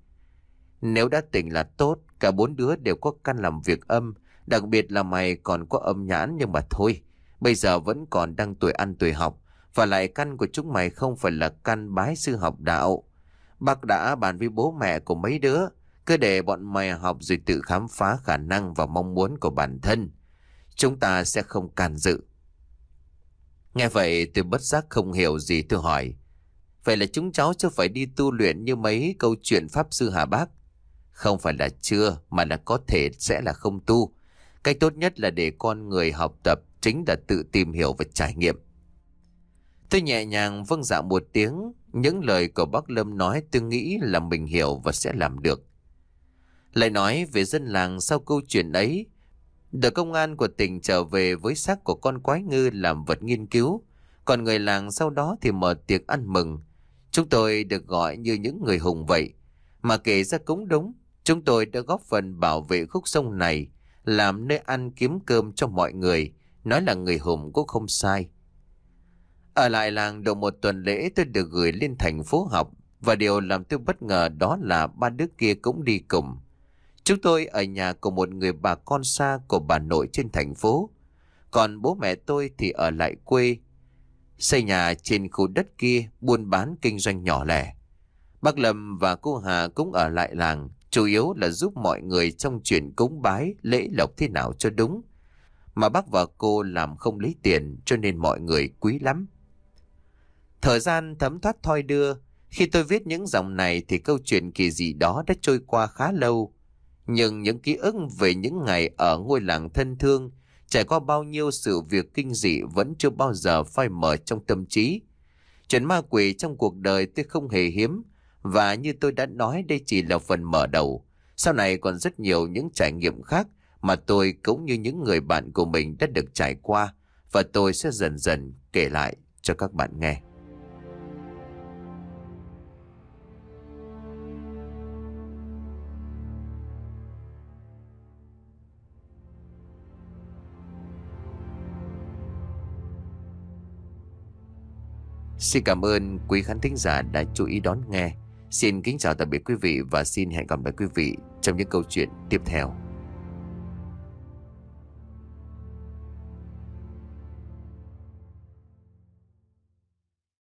A: Nếu đã tỉnh là tốt, cả bốn đứa đều có căn làm việc âm, Đặc biệt là mày còn có âm nhãn nhưng mà thôi, bây giờ vẫn còn đang tuổi ăn tuổi học. Và lại căn của chúng mày không phải là căn bái sư học đạo. Bác đã bàn với bố mẹ của mấy đứa, cứ để bọn mày học rồi tự khám phá khả năng và mong muốn của bản thân. Chúng ta sẽ không can dự. Nghe vậy tôi bất giác không hiểu gì tôi hỏi. Vậy là chúng cháu chưa phải đi tu luyện như mấy câu chuyện Pháp Sư Hà Bác. Không phải là chưa mà là có thể sẽ là không tu. Cách tốt nhất là để con người học tập chính là tự tìm hiểu và trải nghiệm. Tôi nhẹ nhàng vâng dạ một tiếng, những lời của bác Lâm nói tôi nghĩ là mình hiểu và sẽ làm được. Lại nói về dân làng sau câu chuyện ấy, đợt công an của tỉnh trở về với xác của con quái ngư làm vật nghiên cứu, còn người làng sau đó thì mở tiệc ăn mừng. Chúng tôi được gọi như những người hùng vậy, mà kể ra cũng đúng chúng tôi đã góp phần bảo vệ khúc sông này, làm nơi ăn kiếm cơm cho mọi người, nói là người hùng cũng không sai. Ở lại làng đầu một tuần lễ tôi được gửi lên thành phố học và điều làm tôi bất ngờ đó là ba đứa kia cũng đi cùng. Chúng tôi ở nhà của một người bà con xa của bà nội trên thành phố, còn bố mẹ tôi thì ở lại quê, xây nhà trên khu đất kia buôn bán kinh doanh nhỏ lẻ. Bác Lâm và cô Hà cũng ở lại làng, chủ yếu là giúp mọi người trong chuyện cúng bái, lễ lộc thế nào cho đúng. Mà bác và cô làm không lấy tiền cho nên mọi người quý lắm. Thời gian thấm thoát thoi đưa, khi tôi viết những dòng này thì câu chuyện kỳ dị đó đã trôi qua khá lâu. Nhưng những ký ức về những ngày ở ngôi làng thân thương, trải qua bao nhiêu sự việc kinh dị vẫn chưa bao giờ phai mờ trong tâm trí. Chuyện ma quỷ trong cuộc đời tôi không hề hiếm, và như tôi đã nói đây chỉ là phần mở đầu. Sau này còn rất nhiều những trải nghiệm khác mà tôi cũng như những người bạn của mình đã được trải qua và tôi sẽ dần dần kể lại cho các bạn nghe. Xin cảm ơn quý khán thính giả đã chú ý đón nghe. Xin kính chào tạm biệt quý vị và xin hẹn gặp lại quý vị trong những câu chuyện tiếp theo.